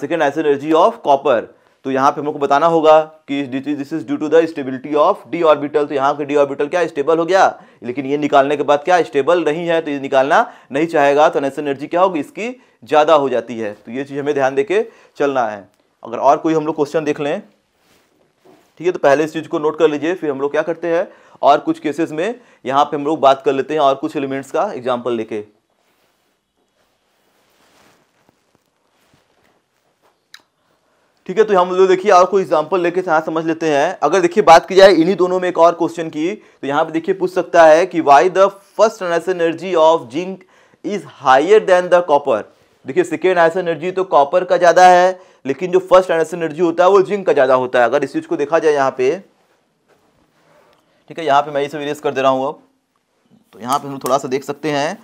second ice energy of copper तो यहाँ पे हमको बताना होगा कि this is due to the stability of D orbital तो यहाँ का डी ऑर्बिटल क्या स्टेबल हो गया लेकिन ये निकालने के बाद क्या स्टेबल नहीं है तो ये निकालना नहीं चाहेगा तो नेशन एनर्जी क्या होगी इसकी ज़्यादा हो जाती है तो ये चीज़ हमें ध्यान देके चलना है अगर और कोई हम लोग क्वेश्चन देख लें ठीक है तो पहले इस चीज़ को नोट कर लीजिए फिर हम लोग क्या करते हैं और कुछ केसेस में यहाँ पे हम लोग बात कर लेते हैं और कुछ एलिमेंट्स का एग्जाम्पल लेके ठीक है तो हम लोग देखिए और कोई एग्जाम्पल लेके यहाँ समझ लेते हैं अगर देखिए बात की जाए इन्हीं दोनों में एक और क्वेश्चन की तो यहाँ पे देखिए पूछ सकता है कि why the first ionisation energy of zinc is higher than the copper देखिए सेकेंड नाइसन एनर्जी तो कॉपर का ज़्यादा है लेकिन जो फर्स्ट नाइसन एनर्जी होता है वो जिंक का ज़्यादा होता है अगर इस चीज़ को देखा जाए यहाँ पे ठीक है यहाँ पे मैं इसे विरेस कर दे रहा हूँ अब तो यहाँ पे हम थोड़ा सा देख सकते हैं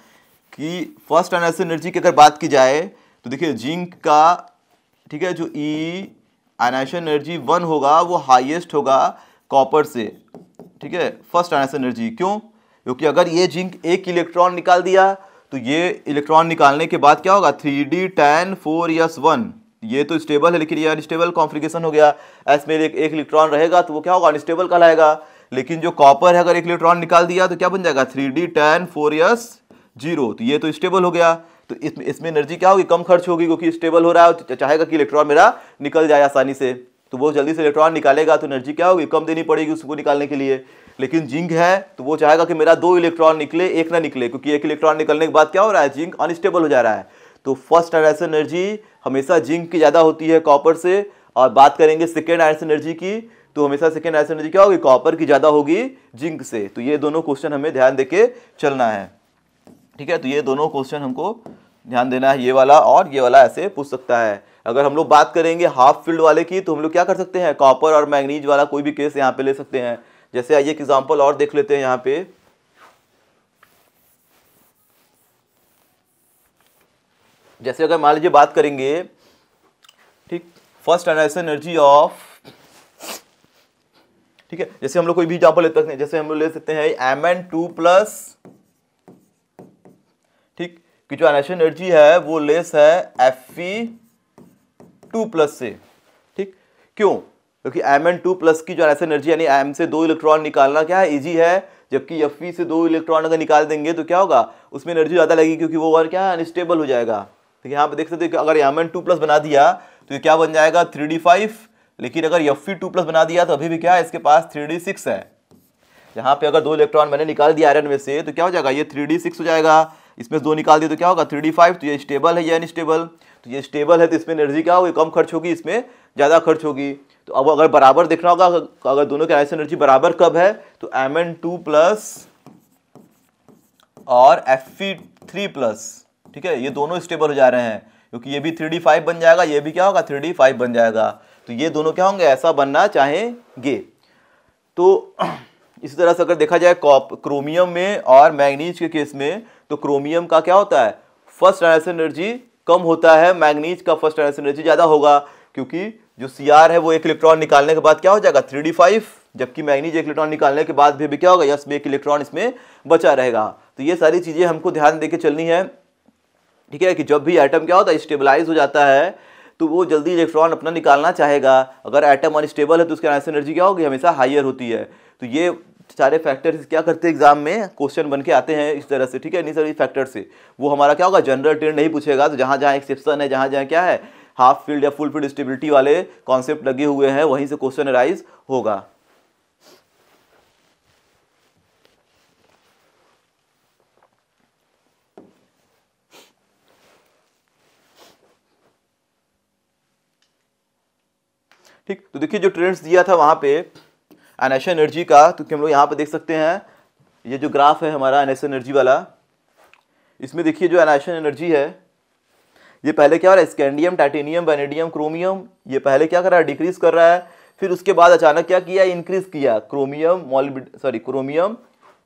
कि फर्स्ट नाइसन एनर्जी की अगर बात की जाए तो देखिए जिंक का ठीक है जो ई आनाइशन एनर्जी वन होगा वो हाईएस्ट होगा कॉपर से ठीक है फर्स्ट आनाइशन एनर्जी क्यों क्योंकि अगर ये जिंक एक इलेक्ट्रॉन निकाल दिया तो ये इलेक्ट्रॉन निकालने के बाद क्या होगा three D ten four S one ये तो स्टेबल है लेकिन ये अनस्टेबल कॉम्प्लिकेशन हो गया में एक एक इलेक्ट्रॉन रहेगा तो वो क्या होगा अनस्टेबल कहलाएगा लेकिन जो कॉपर है अगर एक इलेक्ट्रॉन निकाल दिया तो क्या बन जाएगा three D ten four S zero तो ये तो स्टेबल हो गया तो इसमें इसमें एनर्जी क्या होगी कम खर्च होगी क्योंकि स्टेबल हो रहा है चाहेगा कि इलेक्ट्रॉन मेरा निकल जाए आसानी से तो वो जल्दी से इलेक्ट्रॉन निकालेगा तो एनर्जी क्या होगी कम देनी पड़ेगी उसको निकालने के लिए लेकिन जिंक है तो वो चाहेगा कि मेरा दो इलेक्ट्रॉन निकले एक ना निकले क्योंकि एक इलेक्ट्रॉन निकलने के बाद क्या हो रहा है जिंक अनस्टेबल हो जा रहा है तो फर्स्ट आयरस एनर्जी हमेशा जिंक की ज़्यादा होती है कॉपर से और बात करेंगे सेकेंड आयरस एनर्जी की तो हमेशा सेकेंड आयरस एनर्जी क्या होगी कॉपर की ज़्यादा होगी जिंक से तो ये दोनों क्वेश्चन हमें ध्यान दे चलना है ठीक है तो ये दोनों क्वेश्चन हमको ध्यान देना है ये वाला और ये वाला ऐसे पूछ सकता है अगर हम लोग बात करेंगे हाफ फील्ड वाले की तो हम लोग क्या कर सकते हैं कॉपर और मैग्नीज वाला कोई भी केस यहाँ पे ले सकते हैं जैसे आइए एक एग्जाम्पल और देख लेते हैं यहाँ पे जैसे अगर मान लीजिए बात करेंगे ठीक फर्स्ट एनालिस एनर्जी ऑफ ठीक है जैसे हम लोग कोई भी एग्जाम्पल लेते हैं जैसे हम लोग ले सकते हैं एम एन टू प्लस कि जो आइनेशन एनर्जी है वो लेस है एफ टू प्लस से ठीक क्यों क्योंकि एम एन टू प्लस की जो आइनेशन एनर्जी यानी एम से दो इलेक्ट्रॉन निकालना क्या है ईजी है जबकि एफ से दो इलेक्ट्रॉन अगर निकाल देंगे तो क्या होगा उसमें एनर्जी ज़्यादा लगेगी क्योंकि वो और क्या अनस्टेबल हो जाएगा तो यहाँ पर देख सकते हो अगर एम एन टू प्लस बना दिया तो ये क्या बन जाएगा थ्री डी फाइव लेकिन अगर एफ टू प्लस बना दिया तो अभी भी क्या है इसके पास थ्री डी सिक्स है यहाँ पे अगर दो इलेक्ट्रॉन मैंने निकाल दिया आयरन में से तो क्या हो जाएगा ये थ्री डी सिक्स हो जाएगा इसमें से दो निकाल दिए तो क्या होगा थ्री डी फाइव तो ये स्टेबल है या अनस्टेबल तो ये स्टेबल है तो इसमें एनर्जी क्या होगी कम खर्च होगी इसमें ज़्यादा खर्च होगी तो अब अगर बराबर देखना होगा अगर दोनों के आइसन एनर्जी बराबर कब है तो एम एन टू प्लस और एफ थ्री प्लस ठीक है ये दोनों स्टेबल हो जा रहे हैं क्योंकि ये भी थ्री डी फाइव बन जाएगा ये भी क्या होगा थ्री डी फाइव बन जाएगा तो ये दोनों क्या होंगे ऐसा बनना चाहेंगे तो इसी तरह से अगर देखा जाए क्रोमियम में और मैग्नीज के केस में तो क्रोमियम का क्या होता है फर्स्ट एनस एनर्जी कम होता है मैग्नीज का फर्स्ट ट्रांजेक्शन एनर्जी ज़्यादा होगा क्योंकि जो सी है वो एक इलेक्ट्रॉन निकालने के बाद क्या हो जाएगा थ्री डी फाइव जबकि मैग्नीज एक इलेक्ट्रॉन निकालने के बाद भी, भी क्या होगा यस में एक इलेक्ट्रॉन इसमें बचा रहेगा तो ये सारी चीज़ें हमको ध्यान देके चलनी है ठीक है कि जब भी आइटम क्या होता है स्टेबलाइज हो जाता है तो वो जल्दी इलेक्ट्रॉन अपना निकालना चाहेगा अगर एटम अनस्टेबल है तो उसकी एनर्जी क्या होगी हमेशा हाइयर होती है तो ये सारे फैक्टर्स क्या करते हैं एग्जाम में क्वेश्चन बन के आते हैं इस तरह से ठीक है नहीं सर ये फैक्टर से वो हमारा क्या होगा जनरल ट्रेंड नहीं पूछेगा तो जहाँ जहाँ एक्सेप्शन है जहाँ जहाँ क्या है हाफ फील्ड या फुल फील्ड स्टेबिलिटी वाले कॉन्सेप्ट लगे हुए हैं वहीं से क्वेश्चन राइज होगा ठीक तो देखिए जो ट्रेंड्स दिया था वहां पे अनैश एनर्जी का तो हम लोग यहाँ पर देख सकते हैं ये जो ग्राफ है हमारा अनैश एनर्जी वाला इसमें देखिए जो अनैश एनर्जी है ये पहले क्या हो रहा है स्कैंडियम टाइटेनियम वेनेडियम क्रोमियम ये पहले क्या कर रहा है डिक्रीज कर रहा है फिर उसके बाद अचानक क्या किया इंक्रीज किया क्रोमियम मॉल सॉरी क्रोमियम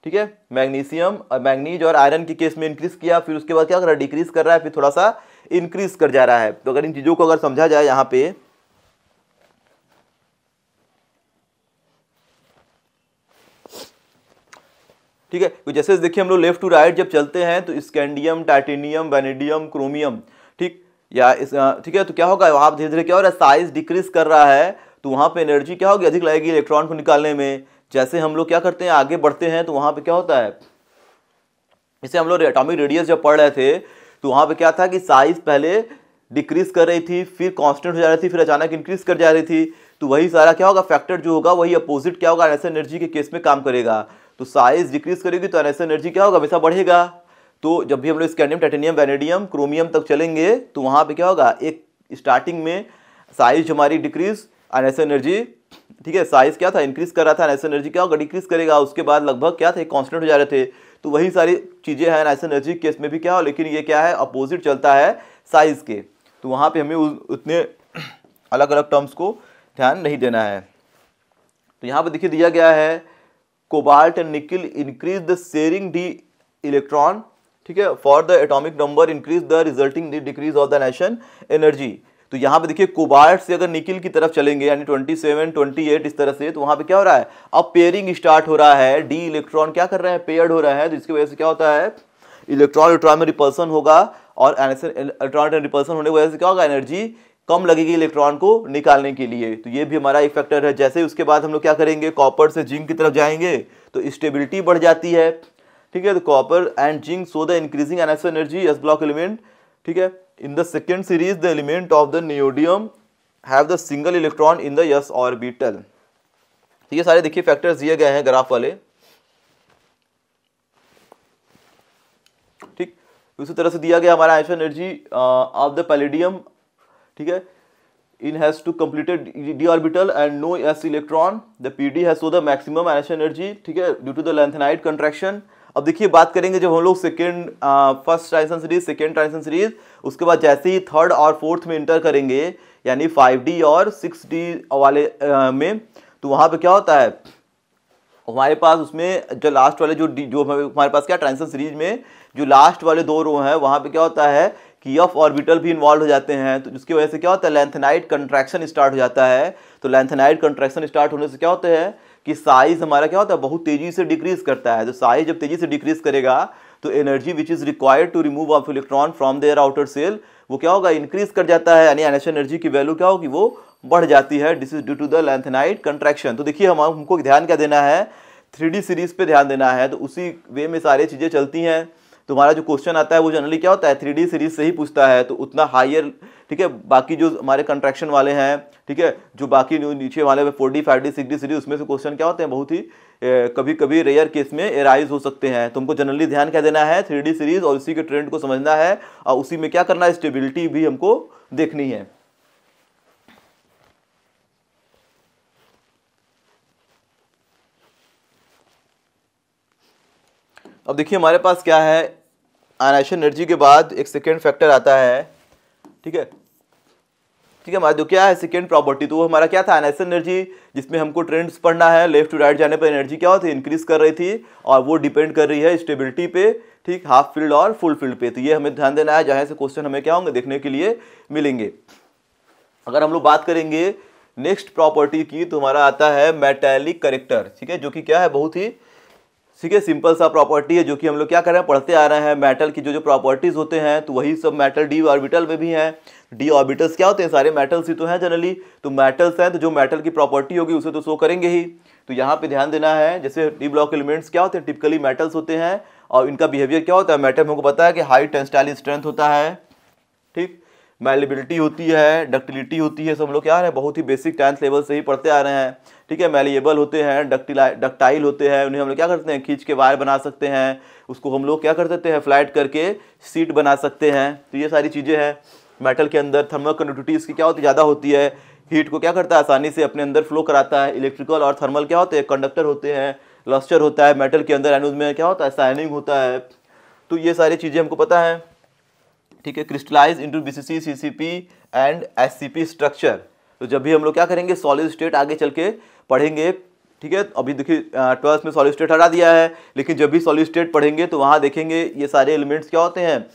ठीक है मैग्नीशियम और मैग्नीज और आयरन के केस में इंक्रीज किया फिर उसके बाद क्या कर रहा है डिक्रीज कर रहा है फिर थोड़ा सा इंक्रीज कर जा रहा है तो अगर इन चीज़ों को अगर समझा जाए यहाँ पे ठीक है जैसे देखिए हम लोग लेफ्ट टू राइट जब चलते हैं तो स्कैंडियम टाइटेनियम वेनेडियम क्रोमियम ठीक या इस ठीक है तो क्या होगा आप धीरे धीरे क्या हो रहा है साइज डिक्रीज कर रहा है तो वहाँ पे एनर्जी क्या होगी अधिक लगेगी इलेक्ट्रॉन को निकालने में जैसे हम लोग क्या करते हैं आगे बढ़ते हैं तो वहाँ पे क्या होता है जैसे हम लोग एटॉमिक रेडियस जब पढ़ रहे थे तो वहाँ पे क्या था कि साइज पहले डिक्रीज कर रही थी फिर कॉन्स्टेंट हो जा रही थी फिर अचानक इंक्रीज कर जा रही थी तो वही सारा क्या होगा फैक्टर जो होगा वही अपोजिट क्या होगा ऐसे एनर्जी के केस में काम करेगा तो साइज डिक्रीज करेगी तो एनएस एनर्जी क्या होगा हमेशा बढ़ेगा तो जब भी हम लोग स्कैंडियम टाइटेनियम वेनेडियम क्रोमियम तक चलेंगे तो वहाँ पर क्या होगा एक स्टार्टिंग में साइज हमारी डिक्रीज एनएस एनर्जी ठीक है साइज क्या था इंक्रीज कर रहा था एनएस एनर्जी क्या होगा डिक्रीज करेगा उसके बाद लगभग क्या था कॉन्स्टेंट हो जा रहे थे तो वही सारी चीज़ें हैं एनएस एनर्जी केस में भी क्या हो लेकिन ये क्या है अपोजिट चलता है साइज के तो वहाँ पर हमें उतने अलग अलग टर्म्स को ध्यान नहीं देना है तो यहाँ पर देखिए दिया गया है cobalt and nickel increase the sharing D electron ठीक है for the atomic number increase the resulting decrease of the ionisation energy तो यहां पे देखिए कोबाल्ट से अगर निकिल की तरफ चलेंगे यानी 27, 28 इस तरह से तो वहां पे क्या हो रहा है अब पेयरिंग स्टार्ट हो रहा है डी इलेक्ट्रॉन क्या कर रहे हैं पेयर्ड हो रहा है तो इसकी वजह से क्या होता है इलेक्ट्रॉन इलेक्ट्रॉन में रिपल्सन होगा और एनेसन इलेक्ट्रॉन रिपल्सन होने की वजह से क्या होगा एनर्जी कम लगेगी इलेक्ट्रॉन को निकालने के लिए तो ये भी हमारा एक फैक्टर है जैसे उसके बाद हम लोग क्या करेंगे कॉपर से जिंक की तरफ जाएंगे तो स्टेबिलिटी बढ़ जाती है ठीक है तो copper and zinc so the increasing an energy s block element ठीक है in the second series the element of the neodymium have the single electron in the s orbital तो ये सारे देखिए फैक्टर्स दिए गए हैं ग्राफ वाले ठीक उसी तो तरह से दिया गया हमारा एनर्जी ऑफ द पैलेडियम ठीक है in has to completed d orbital and no s electron the p d has so the maximum addition energy ठीक है to to the night contraction अब देखिए बात करेंगे जब हम लोग second first transition series second transition series उसके बाद जैसे ही थर्ड और फोर्थ में इंटर करेंगे यानी फाइव डी और सिक्स डी वाले uh, में तो वहाँ पर क्या होता है हमारे पास उसमें जो लास्ट वाले जो जो हमारे पास क्या ट्रांसन सीरीज में जो लास्ट वाले दो रो हैं वहाँ पे क्या होता है कि यफ ऑर्बिटल भी इन्वॉल्व हो जाते हैं तो जिसकी वजह से क्या होता है लेंथेनाइट कंट्रैक्शन स्टार्ट हो जाता है तो लेंथेनाइट कंट्रैक्शन स्टार्ट होने से क्या होता है कि साइज हमारा क्या होता है बहुत तेजी से डिक्रीज करता है तो साइज जब तेजी से डिक्रीज करेगा तो energy which is required to remove of electron from their outer shell वो क्या होगा इंक्रीज कर जाता है यानी एनेशन एनर्जी की वैल्यू क्या होगी वो बढ़ जाती है this is due to the lanthanide contraction तो देखिए हम हमको ध्यान क्या देना है थ्री सीरीज पे ध्यान देना है तो उसी वे में सारी चीज़ें चलती हैं तुम्हारा जो क्वेश्चन आता है वो जनरली क्या होता है थ्री सीरीज से ही पूछता है तो उतना हाइयर ठीक है बाकी जो हमारे कंट्रैक्शन वाले हैं ठीक है जो बाकी नीचे वाले four d five d six d series उसमें से क्वेश्चन क्या होते हैं बहुत ही ए, कभी कभी रेयर केस में एराइज हो सकते हैं तुमको जनरली ध्यान क्या देना है थ्री सीरीज और उसी के ट्रेंड को समझना है और उसी में क्या करना है स्टेबिलिटी भी हमको देखनी है अब देखिए हमारे पास क्या है आनाइशन एनर्जी के बाद एक सेकेंड फैक्टर आता है ठीक है ठीक है हमारा जो तो क्या है सेकेंड प्रॉपर्टी तो वो हमारा क्या था एनाइसन एनर्जी जिसमें हमको ट्रेंड्स पढ़ना है लेफ्ट टू राइट जाने पर एनर्जी क्या होती है इंक्रीज कर रही थी और वो डिपेंड कर रही है स्टेबिलिटी पे ठीक हाफ फील्ड और फुल फील्ड पे तो ये हमें ध्यान देना है जहाँ से क्वेश्चन हमें क्या होंगे देखने के लिए मिलेंगे अगर हम लोग बात करेंगे नेक्स्ट प्रॉपर्टी की तो हमारा आता है मेटेलिक करेक्टर ठीक है जो कि क्या है बहुत ही ठीक है सिंपल सा प्रॉपर्टी है जो कि हम लोग क्या कर रहे हैं पढ़ते आ रहे हैं मेटल की जो जो प्रॉपर्टीज़ होते हैं तो वही सब मेटल डी ऑर्बिटल में भी हैं डी ऑर्बिटल्स क्या होते हैं सारे मेटल्स ही तो हैं जनरली तो मेटल्स हैं तो जो मेटल की प्रॉपर्टी होगी उसे तो शो करेंगे ही तो यहाँ पर ध्यान देना है जैसे डी ब्लॉक एलिमेंट्स क्या होते हैं टिपिकली मेटल्स होते हैं और इनका बिहेवियर क्या होता है मेटल हमको पता है कि हाई टेंस्टाइल स्ट्रेंथ होता है ठीक मेलेबिलिटी होती है डक्टिलिटी होती है सब लोग क्या रहे हैं बहुत ही बेसिक टेंथ लेवल से ही पढ़ते आ रहे हैं ठीक है मेलिएबल होते हैं डक्टिला डक्टाइल होते हैं उन्हें हम लोग क्या करते हैं खींच के वायर बना सकते हैं उसको हम लोग क्या कर देते हैं फ्लैट करके सीट बना सकते हैं तो ये सारी चीज़ें हैं मेटल के अंदर थर्मल कंडक्टिविटी इसकी क्या होती है ज़्यादा होती है हीट को क्या करता है आसानी से अपने अंदर फ्लो कराता है इलेक्ट्रिकल और थर्मल क्या होते हैं कंडक्टर होते हैं लस्चर होता है मेटल के अंदर एंड उसमें क्या होता है साइनिंग होता है तो ये सारी चीज़ें हमको पता है ठीक है crystallize into b c c c c p and s c p structure तो जब भी हम लोग क्या करेंगे सॉलिड स्टेट आगे चल के पढ़ेंगे ठीक है अभी देखिए ट्वेल्थ में सॉलिड स्टेट हटा दिया है लेकिन जब भी सॉलिड स्टेट पढ़ेंगे तो वहाँ देखेंगे ये सारे एलिमेंट्स क्या होते हैं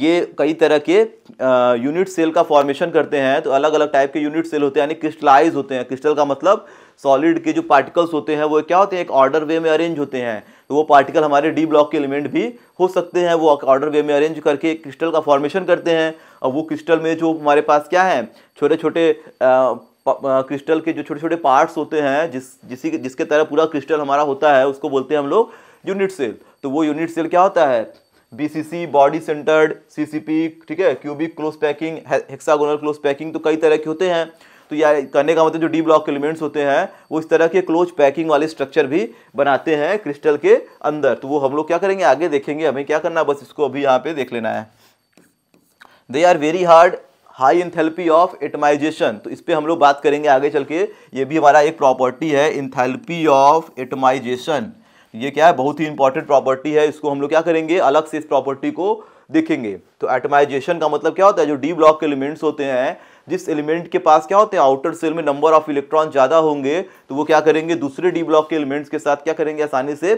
ये कई तरह के यूनिट सेल का फॉर्मेशन करते हैं तो अलग अलग टाइप के यूनिट सेल होते हैं यानी क्रिस्टलाइज होते हैं क्रिस्टल का मतलब सॉलिड के जो पार्टिकल्स होते हैं वो क्या होते हैं एक ऑर्डर वे में अरेंज होते हैं तो वो पार्टिकल हमारे डी ब्लॉक के एलिमेंट भी हो सकते हैं वो ऑर्डर वे में अरेंज करके क्रिस्टल का फॉर्मेशन करते हैं और वो क्रिस्टल में जो हमारे पास क्या है छोटे छोटे क्रिस्टल के जो छोटे छोटे पार्ट्स होते हैं जिस जिसी जिसके तरह पूरा क्रिस्टल हमारा होता है उसको बोलते हैं हम लोग यूनिट सेल तो वो यूनिट सेल क्या होता है बीसीसी बॉडी सेंटर्ड सीसीपी ठीक है cubic close packing hexagonal close packing तो कई तरह के होते हैं तो या कहने का मतलब जो डी ब्लॉक एलिमेंट्स होते हैं वो इस तरह के क्लोज पैकिंग वाले स्ट्रक्चर भी बनाते हैं क्रिस्टल के अंदर तो वो हम लोग क्या करेंगे आगे देखेंगे हमें क्या करना बस इसको अभी यहाँ पे देख लेना है they are very hard high enthalpy of atomization तो इस पर हम लोग बात करेंगे आगे चल के ये भी हमारा एक प्रॉपर्टी है इंथेल्पी ऑफ एटमाइजेशन ये क्या है बहुत ही इंपॉर्टेंट प्रॉपर्टी है इसको हम लोग क्या करेंगे अलग से इस प्रॉपर्टी को देखेंगे तो एटमाइजेशन का मतलब क्या होता है जो डी ब्लॉक के एलिमेंट्स होते हैं जिस एलिमेंट के पास क्या होते हैं आउटर सेल में नंबर ऑफ इलेक्ट्रॉन ज़्यादा होंगे तो वो क्या करेंगे दूसरे डी ब्लॉक के एलिमेंट्स के साथ क्या करेंगे आसानी से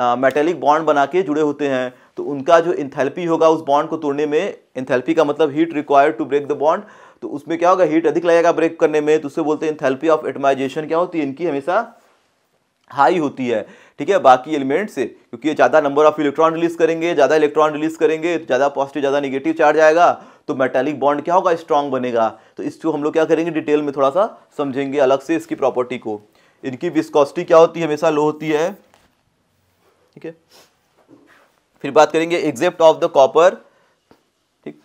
मेटेलिक बॉन्ड बना के जुड़े होते हैं तो उनका जो इंथेल्पी होगा उस बॉन्ड को तोड़ने में इंथेल्पी का मतलब heat required to break the bond तो उसमें क्या होगा हीट अधिक लगेगा ब्रेक करने में तो उससे बोलते हैं इंथेल्पी ऑफ एटमाइजेशन क्या होती है इनकी हमेशा हाई होती है ठीक है बाकी एलिमेंट से क्योंकि ये ज़्यादा नंबर ऑफ इलेक्ट्रॉन रिलीज करेंगे ज़्यादा इलेक्ट्रॉन रिलीज करेंगे तो ज़्यादा पॉजिटिव ज़्यादा निगेटिव चार्ज आएगा तो मेटेलिक बॉन्ड क्या होगा स्ट्रॉन्ग बनेगा तो इसको हम लोग क्या करेंगे डिटेल में थोड़ा सा समझेंगे अलग से इसकी प्रॉपर्टी को इनकी विस्कॉसिटी क्या होती है हमेशा लो होती है ठीक है फिर बात करेंगे एग्जेप्ट ऑफ द कॉपर ठीक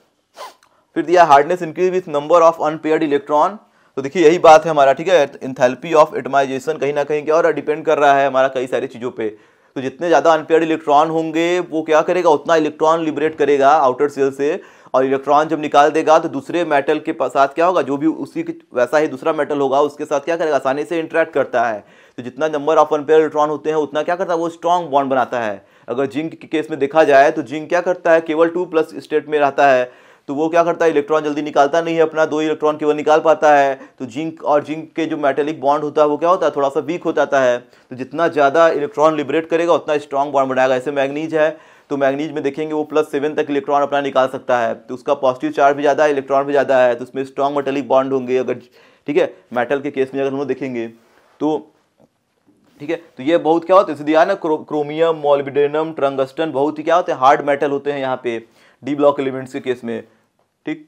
फिर दिया hardness increase with number of unpaired electron तो देखिए यही बात है हमारा ठीक है इंथेल्पी ऑफ एटमाइजेशन कहीं ना कहीं क्या और डिपेंड कर रहा है हमारा कई सारी चीज़ों पे तो जितने ज़्यादा अनपेयर्ड इलेक्ट्रॉन होंगे वो क्या करेगा उतना इलेक्ट्रॉन लिबरेट करेगा आउटर सेल से और इलेक्ट्रॉन जब निकाल देगा तो दूसरे मेटल के साथ क्या होगा जो भी उसी वैसा ही दूसरा मेटल होगा उसके साथ क्या करेगा आसानी से इंटरेक्ट करता है तो जितना नंबर ऑफ अनपेयर इलेक्ट्रॉन होते हैं उतना क्या करता है वो स्ट्रॉन्ग बॉन्ड बनाता है अगर जिंक के केस में देखा जाए तो जिंक क्या करता है केवल टू प्लस स्टेट में रहता है तो वो क्या करता है इलेक्ट्रॉन जल्दी निकालता नहीं है अपना दो इलेक्ट्रॉन केवल निकाल पाता है तो जिंक और जिंक के जो मेटेलिक बॉन्ड होता है वो क्या होता है थोड़ा सा वीक हो जाता है तो जितना ज़्यादा इलेक्ट्रॉन लिबरेट करेगा उतना स्ट्रॉन्ग बॉन्ड बनाएगा ऐसे मैग्नीज है तो मैग्नीज में देखेंगे वो प्लस सेवन तक इलेक्ट्रॉन अपना निकाल सकता है तो उसका पॉजिटिव चार्ज भी ज़्यादा है इलेक्ट्रॉन भी ज़्यादा है तो उसमें स्ट्रॉन्ग मेटेलिक बॉन्ड होंगे अगर ठीक है मेटल के केस में अगर हम लोग देखेंगे तो ठीक है तो ये बहुत क्या होते हैं दिया ना क्रोमियम मोलबिडेनम ट्रंगस्टन बहुत ही क्या होते हैं हार्ड मेटल होते हैं यहाँ पे डी ब्लॉक एलिमेंट्स के केस में ठीक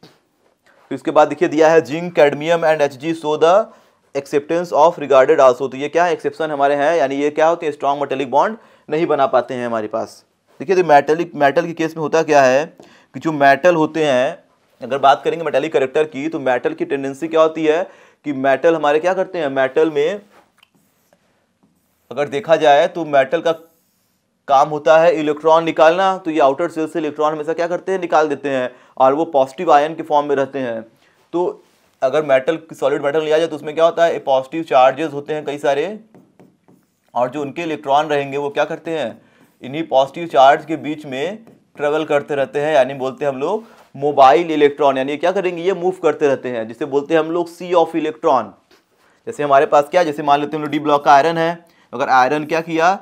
तो इसके बाद देखिए दिया है zinc cadmium and h g so the acceptance of regarded also तो ये क्या है एक्सेप्शन हमारे हैं यानी ये क्या होते हैं स्ट्रॉन्ग मेटेलिक बॉन्ड नहीं बना पाते हैं हमारे पास देखिए तो मेटेलिक मेटल के केस में होता क्या है कि जो मेटल होते हैं अगर बात करेंगे मेटेलिक करेक्टर की तो मेटल की टेंडेंसी क्या होती है कि मेटल हमारे क्या करते हैं मेटल में अगर देखा जाए तो मेटल का काम होता है इलेक्ट्रॉन निकालना तो ये आउटर सेल से इलेक्ट्रॉन हमेशा क्या करते हैं निकाल देते हैं और वो पॉजिटिव आयन के फॉर्म में रहते हैं तो अगर मेटल सॉलिड मेटल लिया जाए तो उसमें क्या होता है पॉजिटिव चार्जेस होते हैं कई सारे और जो उनके इलेक्ट्रॉन रहेंगे वो क्या करते हैं इन्हीं पॉजिटिव चार्ज के बीच में ट्रेवल करते रहते हैं यानी बोलते हैं हम लोग मोबाइल इलेक्ट्रॉन यानी क्या करेंगे ये मूव करते रहते हैं जिसे बोलते हैं हम लोग सी ऑफ इलेक्ट्रॉन जैसे हमारे पास क्या जैसे मान लेते हैं हम लोग डी ब्लॉक का आयरन है अगर आयरन क्या किया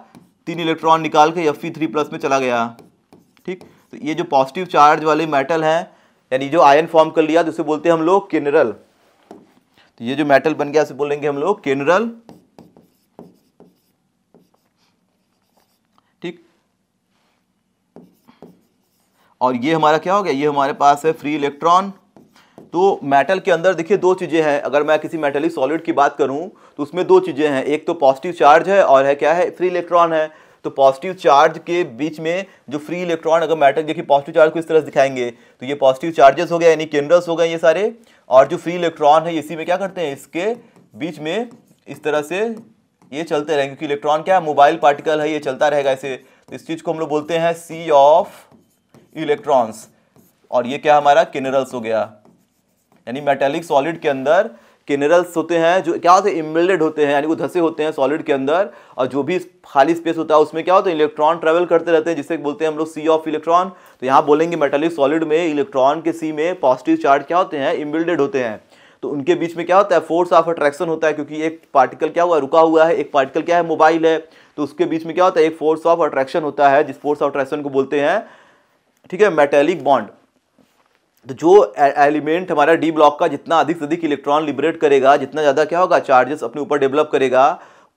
तीन इलेक्ट्रॉन निकाल के एफ थ्री प्लस में चला गया ठीक तो ये जो पॉजिटिव चार्ज वाले मेटल हैं यानी जो आयन फॉर्म कर लिया तो उसे बोलते हैं हम लोग केनरल तो ये जो मेटल बन गया उसे बोलेंगे हम लोग केनरल ठीक और ये हमारा क्या हो गया ये हमारे पास है फ्री इलेक्ट्रॉन तो मेटल के अंदर देखिए दो चीज़ें हैं अगर मैं किसी मेटेलिक सॉलिड की बात करूं तो उसमें दो चीज़ें हैं एक तो पॉजिटिव चार्ज है और है क्या है फ्री इलेक्ट्रॉन है तो पॉजिटिव चार्ज के बीच में जो फ्री इलेक्ट्रॉन अगर मेटल देखिए पॉजिटिव चार्ज को इस तरह से दिखाएंगे तो ये पॉजिटिव चार्जेस हो गए यानी केंद्रस हो गए ये सारे और जो फ्री इलेक्ट्रॉन है इसी में क्या करते हैं इसके बीच में इस तरह से ये चलते रहेंगे क्योंकि इलेक्ट्रॉन क्या है मोबाइल पार्टिकल है ये चलता रहेगा इसे तो इस चीज़ को हम लोग बोलते हैं सी ऑफ इलेक्ट्रॉन्स और ये क्या हमारा केनरल्स हो गया यानी मेटेलिक सॉलिड के अंदर किनरल्स होते हैं जो क्या होते हैं इम्बिल्डेड होते हैं यानी वो धसे होते हैं सॉलिड के अंदर और जो भी खाली स्पेस होता है उसमें क्या होता है इलेक्ट्रॉन ट्रेवल करते रहते हैं जिसे बोलते हैं हम लोग सी ऑफ इलेक्ट्रॉन तो यहाँ बोलेंगे मेटेलिक सॉलिड में इलेक्ट्रॉन के सी में पॉजिटिव चार्ज क्या होते हैं इम्बिल्डेड होते हैं तो उनके बीच में क्या होता है फोर्स ऑफ अट्रैक्शन होता है क्योंकि एक पार्टिकल क्या हुआ रुका हुआ है एक पार्टिकल क्या है मोबाइल है तो उसके बीच में क्या होता है एक फोर्स ऑफ अट्रैक्शन होता है जिस फोर्स ऑफ अट्रैक्शन को बोलते हैं ठीक है मेटेलिक बॉन्ड तो जो एलिमेंट हमारा डी ब्लॉक का जितना अधिक से अधिक इलेक्ट्रॉन लिबरेट करेगा जितना ज़्यादा क्या होगा चार्जेस अपने ऊपर डेवलप करेगा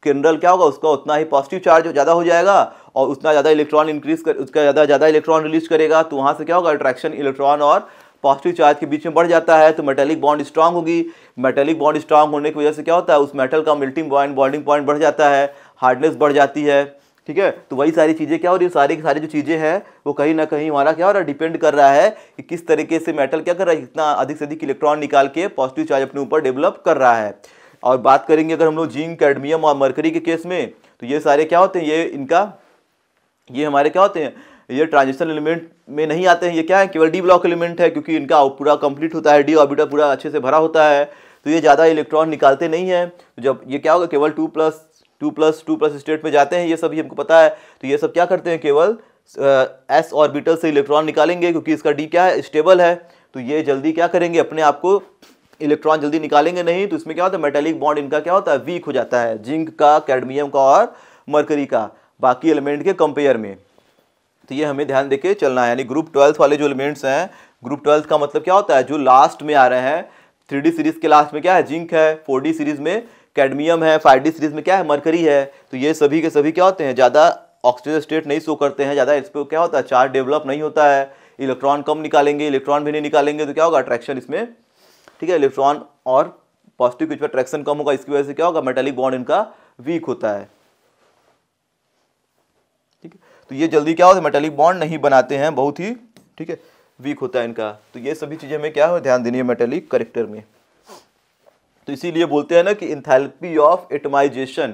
किंडल क्या होगा उसका उतना ही पॉजिटिव चार्ज ज़्यादा हो जाएगा और उतना ज़्यादा इलेक्ट्रॉन इंक्रीज कर उसका ज़्यादा ज़्यादा इलेक्ट्रॉन रिलीज करेगा तो वहाँ से क्या होगा अट्रैक्शन इलेक्ट्रॉन और पॉजिटिव चार्ज के बीच में बढ़ जाता है तो मेटेलिक बॉन्ड स्ट्रांग होगी मेटेलिक बॉन्ड स्ट्रांग होने की वजह से क्या होता है उस मेटल का मिल्टिंग पॉइंट बॉन्डिंग पॉइंट बढ़ जाता है हार्डनेस बढ़ जाती है ठीक है तो वही सारी चीज़ें क्या हो रही है सारी की सारी जो चीज़ें हैं वो कहीं ना कहीं हमारा क्या हो रहा है डिपेंड कर रहा है कि किस तरीके से मेटल क्या कर रहा है इतना अधिक से अधिक इलेक्ट्रॉन निकाल के पॉजिटिव चार्ज अपने ऊपर डेवलप कर रहा है और बात करेंगे अगर हम लोग जिंक कैडमियम और मरकरी के केस में तो ये सारे क्या होते हैं ये इनका ये हमारे क्या होते हैं ये ट्रांजिशन एलिमेंट में नहीं आते हैं ये क्या है केवल डी ब्लॉक एलिमेंट है क्योंकि इनका पूरा कंप्लीट होता है डी ऑर्बिटर पूरा अच्छे से भरा होता है तो ये ज़्यादा इलेक्ट्रॉन निकालते नहीं हैं तो जब ये क्या होगा केवल two plus two plus two plus state में जाते हैं ये सब हमको पता है तो ये सब क्या करते हैं केवल एस ऑर्बिटल से इलेक्ट्रॉन निकालेंगे क्योंकि इसका डी क्या है स्टेबल है तो ये जल्दी क्या करेंगे अपने आप को इलेक्ट्रॉन जल्दी निकालेंगे नहीं तो इसमें क्या होता है मेटेलिक बॉन्ड इनका क्या होता है वीक हो जाता है जिंक का कैडमियम का और मरकरी का बाकी एलिमेंट के कंपेयर में तो ये हमें ध्यान देके चलना है यानी ग्रुप ट्वेल्थ वाले जो एलिमेंट्स हैं ग्रुप ट्वेल्थ का मतलब क्या होता है जो लास्ट में आ रहे हैं थ्री सीरीज के लास्ट में क्या है जिंक है फोर सीरीज में कैडमियम है फाइव डी सीरीज में क्या है मरकरी है तो ये सभी के सभी क्या होते हैं ज़्यादा ऑक्सीजन स्टेट नहीं शो करते हैं ज़्यादा इस पर क्या होता है चार्ज डेवलप नहीं होता है इलेक्ट्रॉन कम निकालेंगे इलेक्ट्रॉन भी नहीं निकालेंगे तो क्या होगा अट्रैक्शन इसमें ठीक है इलेक्ट्रॉन और पॉजिटिव कुछ पर अट्रैक्शन कम होगा इसकी वजह से क्या होगा मेटेलिक बॉन्ड इनका वीक होता है ठीक है तो ये जल्दी क्या होता है मेटेलिक बॉन्ड नहीं बनाते हैं बहुत ही ठीक है वीक होता है इनका तो ये सभी चीज़ें में क्या हो ध्यान देनी है मेटेलिक करेक्टर में तो इसीलिए बोलते हैं ना कि इंथेल्पी ऑफ एटमाइजेशन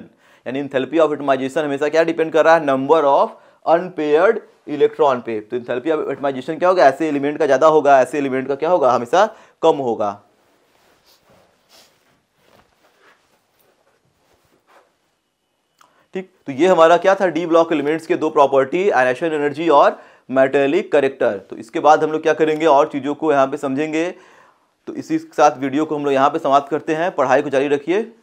यानी इंथेल्पी ऑफ एटमाइजेशन हमेशा क्या डिपेंड कर रहा है नंबर ऑफ अनपेयर्ड इलेक्ट्रॉन पे तो इंथेल्पी ऑफ एटमाइजेशन क्या होगा ऐसे एलिमेंट का ज़्यादा होगा ऐसे एलिमेंट का क्या होगा हमेशा कम होगा ठीक तो ये हमारा क्या था डी ब्लॉक एलिमेंट्स के दो प्रॉपर्टी आइनेशन एनर्जी और मेटेलिक करेक्टर तो इसके बाद हम लोग क्या करेंगे और चीज़ों को यहां पे समझेंगे तो इसी के साथ वीडियो को हम लोग यहाँ पे समाप्त करते हैं पढ़ाई को जारी रखिए